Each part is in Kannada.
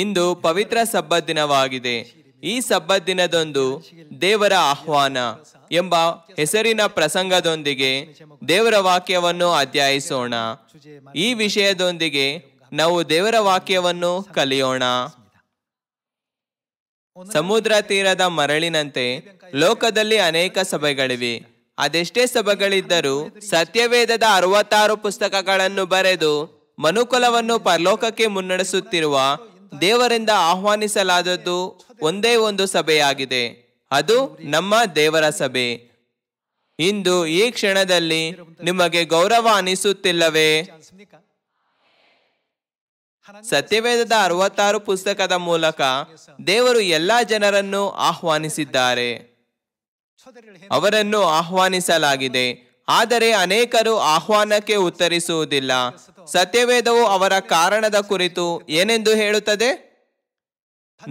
ಇಂದು ಪವಿತ್ರ ಸಬ್ಬತ್ ದಿನವಾಗಿದೆ ಈ ಸಬ್ಬತ್ ದಿನದೊಂದು ದೇವರ ಆಹ್ವಾನ ಎಂಬ ಹೆಸರಿನ ಪ್ರಸಂಗದೊಂದಿಗೆ ದೇವರ ವಾಕ್ಯವನ್ನು ಅಧ್ಯಯಿಸೋಣ ಈ ವಿಷಯದೊಂದಿಗೆ ನಾವು ದೇವರ ವಾಕ್ಯವನ್ನು ಕಲಿಯೋಣ ಸಮುದ್ರ ತೀರದ ಮರಳಿನಂತೆ ಲೋಕದಲ್ಲಿ ಅನೇಕ ಸಭೆಗಳಿವೆ ಅದೆಷ್ಟೇ ಸಭೆಗಳಿದ್ದರೂ ಸತ್ಯವೇದದ ಅರವತ್ತಾರು ಪುಸ್ತಕಗಳನ್ನು ಬರೆದು ಮನುಕುಲವನ್ನು ಪರಲೋಕಕ್ಕೆ ಮುನ್ನಡೆಸುತ್ತಿರುವ ದೇವರಿಂದ ಆಹ್ವಾನಿಸಲಾದದ್ದು ಒಂದೇ ಒಂದು ಸಭೆಯಾಗಿದೆ ಅದು ನಮ್ಮ ದೇವರ ಸಭೆ ಇಂದು ಈ ಕ್ಷಣದಲ್ಲಿ ನಿಮಗೆ ಗೌರವ ಅನಿಸುತ್ತಿಲ್ಲವೇ ಸತ್ಯವೇದದ ಅರವತ್ತಾರು ಪುಸ್ತಕದ ಮೂಲಕ ದೇವರು ಎಲ್ಲಾ ಜನರನ್ನು ಆಹ್ವಾನಿಸಿದ್ದಾರೆ ಅವರನ್ನು ಆಹ್ವಾನಿಸಲಾಗಿದೆ ಆದರೆ ಅನೇಕರು ಆಹ್ವಾನಕ್ಕೆ ಉತ್ತರಿಸುವುದಿಲ್ಲ ಸತ್ಯವೇದವು ಅವರ ಕಾರಣದ ಕುರಿತು ಏನೆಂದು ಹೇಳುತ್ತದೆ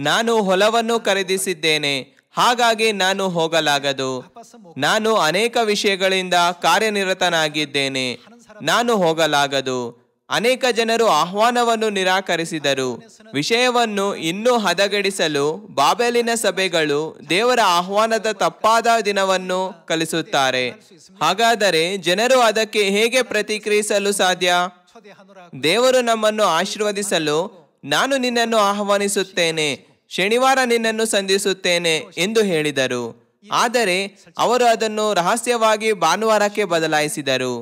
ನಾನು ಹೊಲವನ್ನು ಖರೀದಿಸಿದ್ದೇನೆ ಹಾಗಾಗಿ ನಾನು ಹೋಗಲಾಗದು ನಾನು ಅನೇಕ ವಿಷಯಗಳಿಂದ ಕಾರ್ಯನಿರತನಾಗಿದ್ದೇನೆ ನಾನು ಹೋಗಲಾಗದು ಅನೇಕ ಜನರು ಆಹ್ವಾನವನ್ನು ನಿರಾಕರಿಸಿದರು ವಿಷಯವನ್ನು ಇನ್ನೂ ಹದಗೆಡಿಸಲು ಬಾಬೆಲಿನ ಸಭೆಗಳು ದೇವರ ಆಹ್ವಾನದ ತಪ್ಪಾದ ದಿನವನ್ನು ಕಲಿಸುತ್ತಾರೆ ಹಾಗಾದರೆ ಜನರು ಅದಕ್ಕೆ ಹೇಗೆ ಪ್ರತಿಕ್ರಿಯಿಸಲು ಸಾಧ್ಯ ದೇವರು ನಮ್ಮನ್ನು ಆಶೀರ್ವದಿಸಲು ನಾನು ನಿನ್ನನ್ನು ಆಹ್ವಾನಿಸುತ್ತೇನೆ ಶನಿವಾರ ನಿನ್ನನ್ನು ಸಂಧಿಸುತ್ತೇನೆ ಎಂದು ಹೇಳಿದರು ಆದರೆ ಅವರು ಅದನ್ನು ರಹಸ್ಯವಾಗಿ ಭಾನುವಾರಕ್ಕೆ ಬದಲಾಯಿಸಿದರು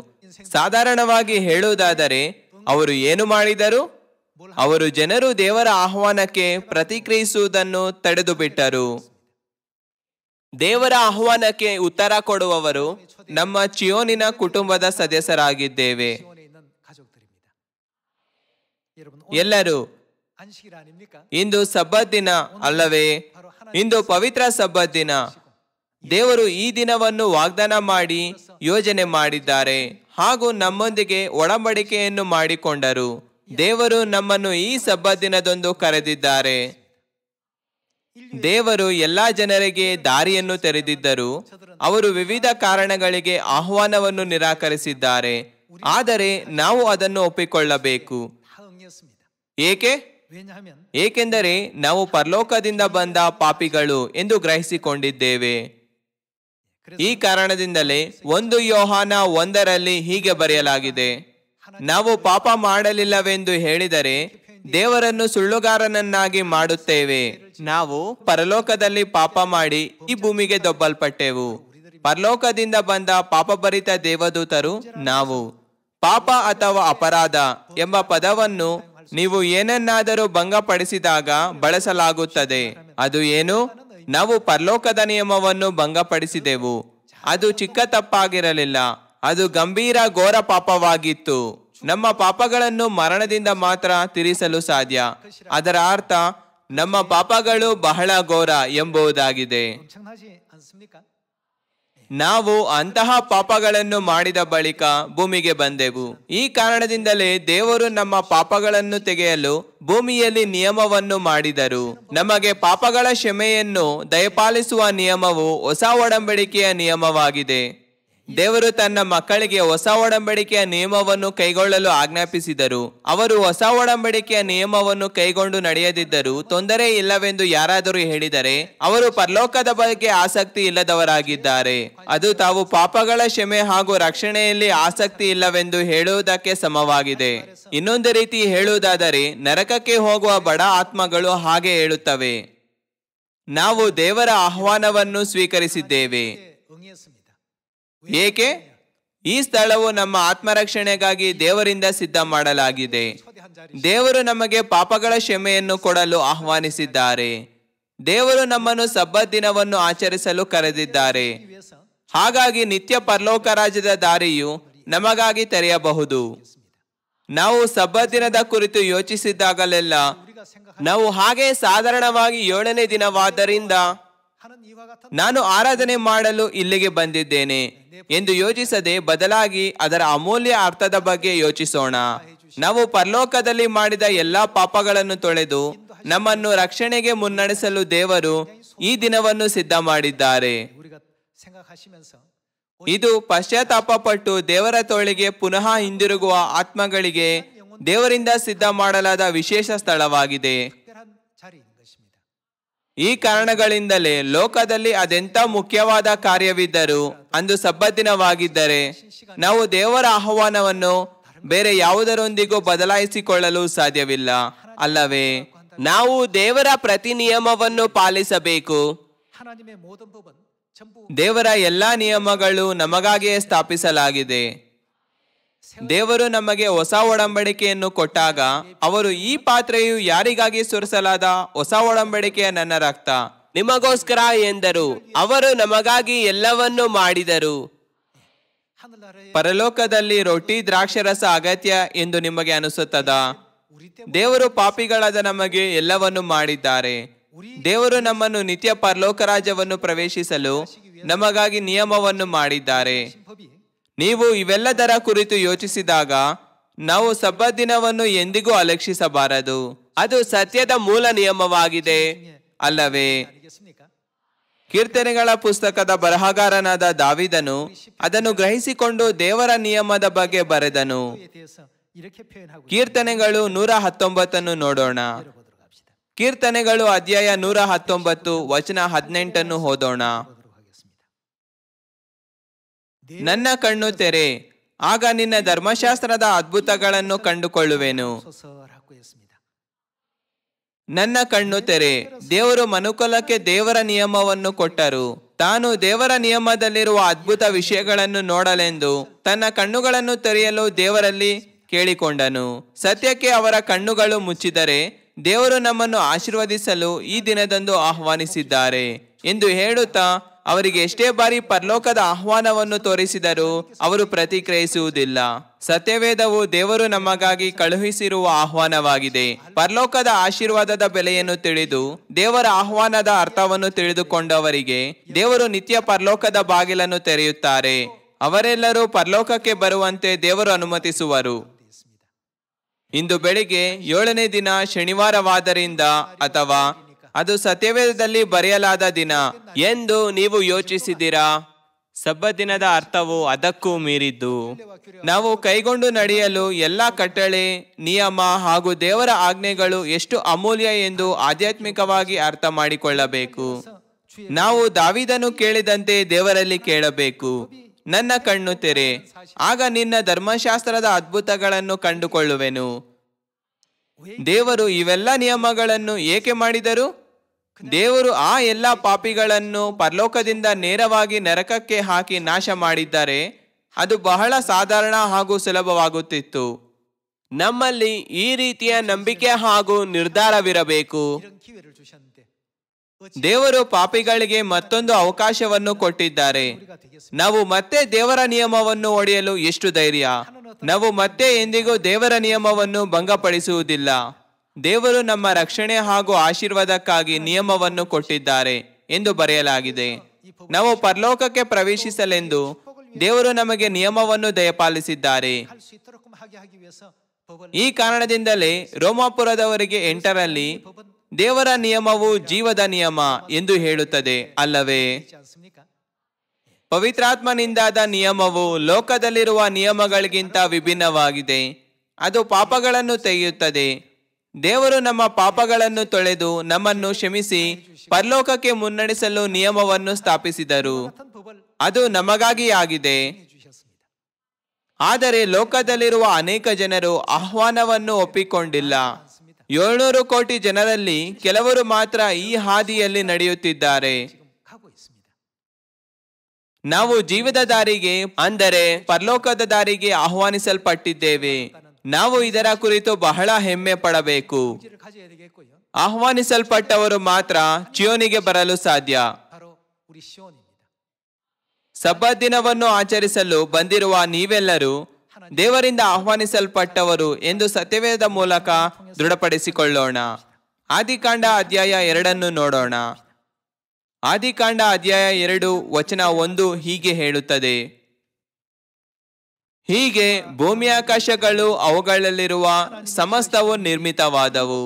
ಸಾಧಾರಣವಾಗಿ ಹೇಳುವುದಾದರೆ ಅವರು ಏನು ಮಾಡಿದರು ಅವರು ಜನರು ದೇವರ ಆಹ್ವಾನಕ್ಕೆ ಪ್ರತಿಕ್ರಿಯಿಸುವುದನ್ನು ತಡೆದು ಬಿಟ್ಟರು ದೇವರ ಆಹ್ವಾನಕ್ಕೆ ಉತ್ತರ ಕೊಡುವವರು ನಮ್ಮ ಚಿಯೋನಿನ ಕುಟುಂಬದ ಸದಸ್ಯರಾಗಿದ್ದೇವೆ ಎಲ್ಲರೂ ಇಂದು ಸಬ್ಬತ್ ದಿನ ಅಲ್ಲವೇ ಇಂದು ಪವಿತ್ರ ಸಬ್ಬತ್ ದಿನ ದೇವರು ಈ ದಿನವನ್ನು ವಾಗ್ದಾನ ಮಾಡಿ ಯೋಜನೆ ಮಾಡಿದ್ದಾರೆ ಹಾಗೂ ನಮ್ಮೊಂದಿಗೆ ಒಡಂಬಡಿಕೆಯನ್ನು ಮಾಡಿಕೊಂಡರು ದೇವರು ನಮ್ಮನ್ನು ಈ ಸಬ್ಬ ದಿನದಂದು ಕರೆದಿದ್ದಾರೆ ದೇವರು ಎಲ್ಲಾ ಜನರಿಗೆ ದಾರಿಯನ್ನು ತೆರೆದಿದ್ದರು ಅವರು ವಿವಿಧ ಕಾರಣಗಳಿಗೆ ಆಹ್ವಾನವನ್ನು ನಿರಾಕರಿಸಿದ್ದಾರೆ ಆದರೆ ನಾವು ಅದನ್ನು ಒಪ್ಪಿಕೊಳ್ಳಬೇಕು ಏಕೆ ಏಕೆಂದರೆ ನಾವು ಪರಲೋಕದಿಂದ ಬಂದ ಪಾಪಿಗಳು ಎಂದು ಗ್ರಹಿಸಿಕೊಂಡಿದ್ದೇವೆ ಈ ಕಾರಣದಿಂದಲೇ ಒಂದು ಯೋಹಾನ ಒಂದರಲ್ಲಿ ಹೀಗೆ ಬರೆಯಲಾಗಿದೆ ನಾವು ಪಾಪ ಮಾಡಲಿಲ್ಲವೆಂದು ಹೇಳಿದರೆ ದೇವರನ್ನು ಸುಳ್ಳುಗಾರನನ್ನಾಗಿ ಮಾಡುತ್ತೇವೆ ನಾವು ಪರಲೋಕದಲ್ಲಿ ಪಾಪ ಮಾಡಿ ಈ ಭೂಮಿಗೆ ದೊಬ್ಬಲ್ಪಟ್ಟೆವು ಪರಲೋಕದಿಂದ ಬಂದ ಪಾಪಭರಿತ ದೇವದೂತರು ನಾವು ಪಾಪ ಅಥವಾ ಅಪರಾಧ ಎಂಬ ಪದವನ್ನು ನೀವು ಏನನ್ನಾದರೂ ಭಂಗಪಡಿಸಿದಾಗ ಬಳಸಲಾಗುತ್ತದೆ ಅದು ಏನು ನಾವು ಪರಲೋಕದ ನಿಯಮವನ್ನು ಭಂಗಪಡಿಸಿದೆವು ಅದು ಚಿಕ್ಕ ತಪ್ಪಾಗಿರಲಿಲ್ಲ ಅದು ಗಂಭೀರ ಘೋರ ಪಾಪವಾಗಿತ್ತು ನಮ್ಮ ಪಾಪಗಳನ್ನು ಮರಣದಿಂದ ಮಾತ್ರ ತಿರಿಸಲು ಸಾಧ್ಯ ಅದರ ಅರ್ಥ ನಮ್ಮ ಪಾಪಗಳು ಬಹಳ ಘೋರ ಎಂಬುದಾಗಿದೆ ನಾವು ಅಂತಹ ಪಾಪಗಳನ್ನು ಮಾಡಿದ ಬಳಿಕ ಭೂಮಿಗೆ ಬಂದೆವು ಈ ಕಾರಣದಿಂದಲೇ ದೇವರು ನಮ್ಮ ಪಾಪಗಳನ್ನು ತೆಗೆಯಲು ಭೂಮಿಯಲ್ಲಿ ನಿಯಮವನ್ನು ಮಾಡಿದರು ನಮಗೆ ಪಾಪಗಳ ಕ್ಷಮೆಯನ್ನು ದಯಪಾಲಿಸುವ ನಿಯಮವು ಹೊಸ ಒಡಂಬಡಿಕೆಯ ನಿಯಮವಾಗಿದೆ ದೇವರು ತನ್ನ ಮಕ್ಕಳಿಗೆ ಹೊಸ ಒಡಂಬಡಿಕೆಯ ನಿಯಮವನ್ನು ಕೈಗೊಳ್ಳಲು ಆಜ್ಞಾಪಿಸಿದರು ಅವರು ಹೊಸ ಒಡಂಬಡಿಕೆಯ ನಿಯಮವನ್ನು ಕೈಗೊಂಡು ನಡೆಯದಿದ್ದರೂ ತೊಂದರೆ ಇಲ್ಲವೆಂದು ಯಾರಾದರೂ ಹೇಳಿದರೆ ಅವರು ಪರಲೋಕದ ಬಗ್ಗೆ ಆಸಕ್ತಿ ಇಲ್ಲದವರಾಗಿದ್ದಾರೆ ಅದು ತಾವು ಪಾಪಗಳ ಕ್ಷಮೆ ಹಾಗೂ ರಕ್ಷಣೆಯಲ್ಲಿ ಆಸಕ್ತಿ ಇಲ್ಲವೆಂದು ಹೇಳುವುದಕ್ಕೆ ಸಮವಾಗಿದೆ ಇನ್ನೊಂದು ರೀತಿ ಹೇಳುವುದಾದರೆ ನರಕಕ್ಕೆ ಹೋಗುವ ಬಡ ಆತ್ಮಗಳು ಹಾಗೆ ಹೇಳುತ್ತವೆ ನಾವು ದೇವರ ಆಹ್ವಾನವನ್ನು ಸ್ವೀಕರಿಸಿದ್ದೇವೆ ಏಕೆ ಈ ಸ್ಥಳವು ನಮ್ಮ ಆತ್ಮರಕ್ಷಣೆಗಾಗಿ ದೇವರಿಂದ ಸಿದ್ಧ ಮಾಡಲಾಗಿದೆ ದೇವರು ನಮಗೆ ಪಾಪಗಳ ಕ್ಷಮೆಯನ್ನು ಕೊಡಲು ಆಹ್ವಾನಿಸಿದ್ದಾರೆ ದೇವರು ನಮ್ಮನ್ನು ಸಬ್ಬತ್ ದಿನವನ್ನು ಆಚರಿಸಲು ಕರೆದಿದ್ದಾರೆ ಹಾಗಾಗಿ ನಿತ್ಯ ಪರಲೋಕ ರಾಜ್ಯದ ದಾರಿಯು ನಮಗಾಗಿ ತೆರೆಯಬಹುದು ನಾವು ಸಬ್ಬತ್ ದಿನದ ಕುರಿತು ಯೋಚಿಸಿದಾಗಲೆಲ್ಲ ನಾವು ಹಾಗೆ ಸಾಧಾರಣವಾಗಿ ಏಳನೇ ದಿನವಾದ್ದರಿಂದ ನಾನು ಆರಾಧನೆ ಮಾಡಲು ಇಲ್ಲಿಗೆ ಬಂದಿದ್ದೇನೆ ಎಂದು ಯೋಚಿಸದೆ ಬದಲಾಗಿ ಅದರ ಅಮೂಲ್ಯ ಅರ್ಥದ ಬಗ್ಗೆ ಯೋಚಿಸೋಣ ನಾವು ಪರಲೋಕದಲ್ಲಿ ಮಾಡಿದ ಎಲ್ಲಾ ಪಾಪಗಳನ್ನು ತೊಳೆದು ನಮ್ಮನ್ನು ರಕ್ಷಣೆಗೆ ಮುನ್ನಡೆಸಲು ದೇವರು ಈ ದಿನವನ್ನು ಸಿದ್ಧ ಮಾಡಿದ್ದಾರೆ ಇದು ಪಶ್ಚಾತ್ತಾಪಪಟ್ಟು ದೇವರ ತೋಳಿಗೆ ಪುನಃ ಹಿಂದಿರುಗುವ ಆತ್ಮಗಳಿಗೆ ದೇವರಿಂದ ಸಿದ್ಧ ಮಾಡಲಾದ ವಿಶೇಷ ಸ್ಥಳವಾಗಿದೆ ಈ ಕಾರಣಗಳಿಂದಲೇ ಲೋಕದಲ್ಲಿ ಅದೆಂತ ಮುಖ್ಯವಾದ ಕಾರ್ಯವಿದ್ದರೂ ಅಂದು ಸಬ್ಬದಿನವಾಗಿದ್ದರೆ ನಾವು ದೇವರ ಆಹ್ವಾನವನ್ನು ಬೇರೆ ಯಾವುದರೊಂದಿಗೂ ಬದಲಾಯಿಸಿಕೊಳ್ಳಲು ಸಾಧ್ಯವಿಲ್ಲ ಅಲ್ಲವೇ ನಾವು ದೇವರ ಪ್ರತಿ ನಿಯಮವನ್ನು ಪಾಲಿಸಬೇಕು ದೇವರ ಎಲ್ಲಾ ನಿಯಮಗಳು ನಮಗಾಗಿಯೇ ಸ್ಥಾಪಿಸಲಾಗಿದೆ ದೇವರು ನಮಗೆ ಹೊಸ ಒಡಂಬಡಿಕೆಯನ್ನು ಕೊಟ್ಟಾಗ ಅವರು ಈ ಪಾತ್ರೆಯು ಯಾರಿಗಾಗಿ ಸುರಿಸಲಾದ ಹೊಸ ಒಡಂಬಡಿಕೆಯ ನನ್ನ ರಕ್ತ ನಿಮಗೋಸ್ಕರ ಎಂದರು ಅವರು ನಮಗಾಗಿ ಎಲ್ಲವನ್ನೂ ಮಾಡಿದರು ಪರಲೋಕದಲ್ಲಿ ರೊಟ್ಟಿ ದ್ರಾಕ್ಷರಸ ಅಗತ್ಯ ಎಂದು ನಿಮಗೆ ಅನಿಸುತ್ತದ ದೇವರು ಪಾಪಿಗಳಾದ ನಮಗೆ ಎಲ್ಲವನ್ನು ಮಾಡಿದ್ದಾರೆ ದೇವರು ನಮ್ಮನ್ನು ನಿತ್ಯ ಪರಲೋಕ ರಾಜ್ಯವನ್ನು ಪ್ರವೇಶಿಸಲು ನಮಗಾಗಿ ನಿಯಮವನ್ನು ಮಾಡಿದ್ದಾರೆ ನೀವು ಇವೆಲ್ಲದರ ಕುರಿತು ಯೋಚಿಸಿದಾಗ ನಾವು ಸಬ್ಬದಿನವನ್ನು ದಿನವನ್ನು ಎಂದಿಗೂ ಅಲಕ್ಷಿಸಬಾರದು ಅದು ಸತ್ಯದ ಮೂಲ ನಿಯಮವಾಗಿದೆ ಅಲ್ಲವೇ ಕೀರ್ತನೆಗಳ ಪುಸ್ತಕದ ಬರಹಗಾರನಾದ ದಾವಿದನು ಅದನ್ನು ಗ್ರಹಿಸಿಕೊಂಡು ದೇವರ ನಿಯಮದ ಬಗ್ಗೆ ಬರೆದನು ಕೀರ್ತನೆಗಳು ನೂರ ಹತ್ತೊಂಬತ್ತನ್ನು ನೋಡೋಣ ಕೀರ್ತನೆಗಳು ಅಧ್ಯಾಯ ನೂರ ಹತ್ತೊಂಬತ್ತು ವಚನ ಹದಿನೆಂಟನ್ನು ಓದೋಣ ನನ್ನ ಕಣ್ಣು ತೆರೆ ಆಗ ನಿನ್ನ ಧರ್ಮಶಾಸ್ತ್ರದ ಅದ್ಭುತಗಳನ್ನು ಕಂಡುಕೊಳ್ಳುವೆನು ನನ್ನ ಕಣ್ಣು ತೆರೆ ದೇವರು ಮನುಕುಲಕ್ಕೆ ದೇವರ ನಿಯಮವನ್ನು ಕೊಟ್ಟರು ತಾನು ದೇವರ ನಿಯಮದಲ್ಲಿರುವ ಅದ್ಭುತ ವಿಷಯಗಳನ್ನು ನೋಡಲೆಂದು ತನ್ನ ಕಣ್ಣುಗಳನ್ನು ತೆರೆಯಲು ದೇವರಲ್ಲಿ ಕೇಳಿಕೊಂಡನು ಸತ್ಯಕ್ಕೆ ಅವರ ಕಣ್ಣುಗಳು ಮುಚ್ಚಿದರೆ ದೇವರು ನಮ್ಮನ್ನು ಆಶೀರ್ವದಿಸಲು ಈ ದಿನದಂದು ಆಹ್ವಾನಿಸಿದ್ದಾರೆ ಎಂದು ಹೇಳುತ್ತಾ ಅವರಿಗೆ ಎಷ್ಟೇ ಬಾರಿ ಪರಲೋಕದ ಆಹ್ವಾನವನ್ನು ತೋರಿಸಿದರೂ ಅವರು ಪ್ರತಿಕ್ರಿಯಿಸುವುದಿಲ್ಲ ಸತ್ಯವೇದವು ದೇವರು ನಮಗಾಗಿ ಕಳುಹಿಸಿರುವ ಆಹ್ವಾನವಾಗಿದೆ ಪರಲೋಕದ ಆಶೀರ್ವಾದದ ಬೆಲೆಯನ್ನು ತಿಳಿದು ದೇವರ ಆಹ್ವಾನದ ಅರ್ಥವನ್ನು ತಿಳಿದುಕೊಂಡವರಿಗೆ ದೇವರು ನಿತ್ಯ ಪರಲೋಕದ ಬಾಗಿಲನ್ನು ತೆರೆಯುತ್ತಾರೆ ಅವರೆಲ್ಲರೂ ಪರಲೋಕಕ್ಕೆ ಬರುವಂತೆ ದೇವರು ಅನುಮತಿಸುವರು ಇಂದು ಬೆಳಿಗ್ಗೆ ಏಳನೇ ದಿನ ಶನಿವಾರವಾದರಿಂದ ಅಥವಾ ಅದು ಸತ್ಯವೇದದಲ್ಲಿ ಬರೆಯಲಾದ ದಿನ ಎಂದು ನೀವು ಯೋಚಿಸಿದಿರಾ ಸಬ್ಬ ದಿನದ ಅರ್ಥವು ಅದಕ್ಕೂ ಮೀರಿದ್ದು ನಾವು ಕೈಗೊಂಡು ನಡೆಯಲು ಎಲ್ಲ ಕಟ್ಟಳೆ ನಿಯಮ ಹಾಗೂ ದೇವರ ಆಜ್ಞೆಗಳು ಎಷ್ಟು ಅಮೂಲ್ಯ ಎಂದು ಆಧ್ಯಾತ್ಮಿಕವಾಗಿ ಅರ್ಥ ಮಾಡಿಕೊಳ್ಳಬೇಕು ನಾವು ದಾವಿದನು ಕೇಳಿದಂತೆ ದೇವರಲ್ಲಿ ಕೇಳಬೇಕು ನನ್ನ ಕಣ್ಣು ತೆರೆ ಆಗ ನಿನ್ನ ಧರ್ಮಶಾಸ್ತ್ರದ ಅದ್ಭುತಗಳನ್ನು ಕಂಡುಕೊಳ್ಳುವೆನು ದೇವರು ಇವೆಲ್ಲ ನಿಯಮಗಳನ್ನು ಏಕೆ ಮಾಡಿದರು ದೇವರು ಆ ಎಲ್ಲ ಪಾಪಿಗಳನ್ನು ಪರಲೋಕದಿಂದ ನೇರವಾಗಿ ನರಕಕ್ಕೆ ಹಾಕಿ ನಾಶ ಮಾಡಿದ್ದಾರೆ ಅದು ಬಹಳ ಸಾಧಾರಣ ಹಾಗೂ ಸುಲಭವಾಗುತ್ತಿತ್ತು ನಮ್ಮಲ್ಲಿ ಈ ರೀತಿಯ ನಂಬಿಕೆ ಹಾಗೂ ನಿರ್ಧಾರವಿರಬೇಕು ದೇವರು ಪಾಪಿಗಳಿಗೆ ಮತ್ತೊಂದು ಅವಕಾಶವನ್ನು ಕೊಟ್ಟಿದ್ದಾರೆ ನಾವು ಮತ್ತೆ ದೇವರ ನಿಯಮವನ್ನು ಒಡೆಯಲು ಎಷ್ಟು ಧೈರ್ಯ ನಾವು ಮತ್ತೆ ಎಂದಿಗೂ ದೇವರ ನಿಯಮವನ್ನು ಭಂಗಪಡಿಸುವುದಿಲ್ಲ ದೇವರು ನಮ್ಮ ರಕ್ಷಣೆ ಹಾಗೂ ಆಶೀರ್ವಾದಕ್ಕಾಗಿ ನಿಯಮವನ್ನು ಕೊಟ್ಟಿದ್ದಾರೆ ಎಂದು ಬರೆಯಲಾಗಿದೆ ನಾವು ಪರಲೋಕಕ್ಕೆ ಪ್ರವೇಶಿಸಲೆಂದು ದೇವರು ನಮಗೆ ನಿಯಮವನ್ನು ದಯಪಾಲಿಸಿದ್ದಾರೆ ಈ ಕಾರಣದಿಂದಲೇ ರೋಮಾಪುರದವರಿಗೆ ಎಂಟರಲ್ಲಿ ದೇವರ ನಿಯಮವು ಜೀವದ ನಿಯಮ ಎಂದು ಹೇಳುತ್ತದೆ ಅಲ್ಲವೇ ಪವಿತ್ರಾತ್ಮನಿಂದಾದ ನಿಯಮವು ಲೋಕದಲ್ಲಿರುವ ನಿಯಮಗಳಿಗಿಂತ ವಿಭಿನ್ನವಾಗಿದೆ ಅದು ಪಾಪಗಳನ್ನು ತೆಗೆಯುತ್ತದೆ ದೇವರು ನಮ್ಮ ಪಾಪಗಳನ್ನು ತೊಳೆದು ನಮ್ಮನ್ನು ಕ್ಷಮಿಸಿ ಪರಲೋಕಕ್ಕೆ ಮುನ್ನಡೆಸಲು ನಿಯಮವನ್ನು ಸ್ಥಾಪಿಸಿದರು ಅದು ನಮಗಾಗಿ ಆಗಿದೆ ಆದರೆ ಲೋಕದಲ್ಲಿರುವ ಅನೇಕ ಜನರು ಆಹ್ವಾನವನ್ನು ಒಪ್ಪಿಕೊಂಡಿಲ್ಲ ಏಳ್ನೂರು ಕೋಟಿ ಜನರಲ್ಲಿ ಕೆಲವರು ಮಾತ್ರ ಈ ಹಾದಿಯಲ್ಲಿ ನಡೆಯುತ್ತಿದ್ದಾರೆ ನಾವು ಜೀವದ ದಾರಿಗೆ ಅಂದರೆ ಪರಲೋಕದ ದಾರಿಗೆ ಆಹ್ವಾನಿಸಲ್ಪಟ್ಟಿದ್ದೇವೆ ನಾವು ಇದರ ಕುರಿತು ಬಹಳ ಹೆಮ್ಮೆ ಪಡಬೇಕು ಆಹ್ವಾನಿಸಲ್ಪಟ್ಟವರು ಮಾತ್ರ ಚಿಯೋನಿಗೆ ಬರಲು ಸಾಧ್ಯ ಸಬ್ಬ ದಿನವನ್ನು ಆಚರಿಸಲು ಬಂದಿರುವ ನೀವೆಲ್ಲರೂ ದೇವರಿಂದ ಆಹ್ವಾನಿಸಲ್ಪಟ್ಟವರು ಎಂದು ಸತ್ಯವೇದ ಮೂಲಕ ದೃಢಪಡಿಸಿಕೊಳ್ಳೋಣ ಆದಿಕಾಂಡ ಅಧ್ಯಾಯ ಎರಡನ್ನು ನೋಡೋಣ ಆದಿಕಾಂಡ ಅಧ್ಯಾಯ ಎರಡು ವಚನ ಒಂದು ಹೀಗೆ ಹೇಳುತ್ತದೆ ಹೀಗೆ ಭೂಮಿ ಆಕಾಶಗಳು ಅವುಗಳಲ್ಲಿರುವ ಸಮಸ್ತವು ನಿರ್ಮಿತವಾದವು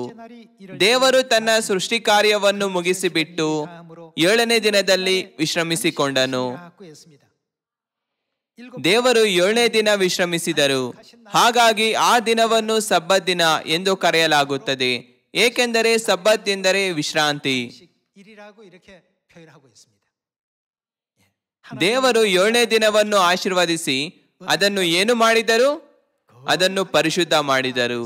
ದೇವರು ತನ್ನ ಸೃಷ್ಟಿ ಕಾರ್ಯವನ್ನು ಮುಗಿಸಿಬಿಟ್ಟು ಏಳನೇ ದಿನದಲ್ಲಿ ವಿಶ್ರಮಿಸಿಕೊಂಡನು ದೇವರು ಏಳನೇ ದಿನ ವಿಶ್ರಮಿಸಿದರು ಹಾಗಾಗಿ ಆ ದಿನವನ್ನು ಸಬ್ಬತ್ ದಿನ ಎಂದು ಕರೆಯಲಾಗುತ್ತದೆ ಏಕೆಂದರೆ ಸಬ್ಬತ್ ಎಂದರೆ ವಿಶ್ರಾಂತಿ ದೇವರು ಏಳನೇ ದಿನವನ್ನು ಆಶೀರ್ವದಿಸಿ ಅದನ್ನು ಏನು ಮಾಡಿದರು ಅದನ್ನು ಪರಿಶುದ್ಧ ಮಾಡಿದರು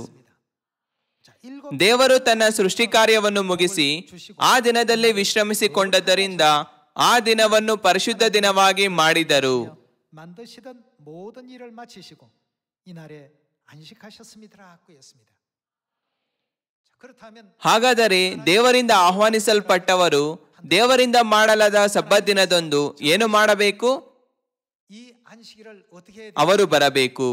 ದೇವರು ತನ್ನ ಸೃಷ್ಟಿ ಕಾರ್ಯವನ್ನು ಮುಗಿಸಿ ಆ ದಿನದಲ್ಲಿ ವಿಶ್ರಮಿಸಿಕೊಂಡದ್ದರಿಂದ ಆ ದಿನವನ್ನು ಪರಿಶುದ್ಧ ದಿನವಾಗಿ ಮಾಡಿದರು 만드시던 모든 일을 마치시고 ಹಾಗಾದರೆ ದೇವರಿಂದ ಆಹ್ವಾನಿಸಲ್ಪಟ್ಟವರು ದೇವರಿಂದ ಮಾಡಲಾದ ಸಬ್ಬದಿನದಂದು ಏನು ಮಾಡಬೇಕು ಅವರು ಬರಬೇಕು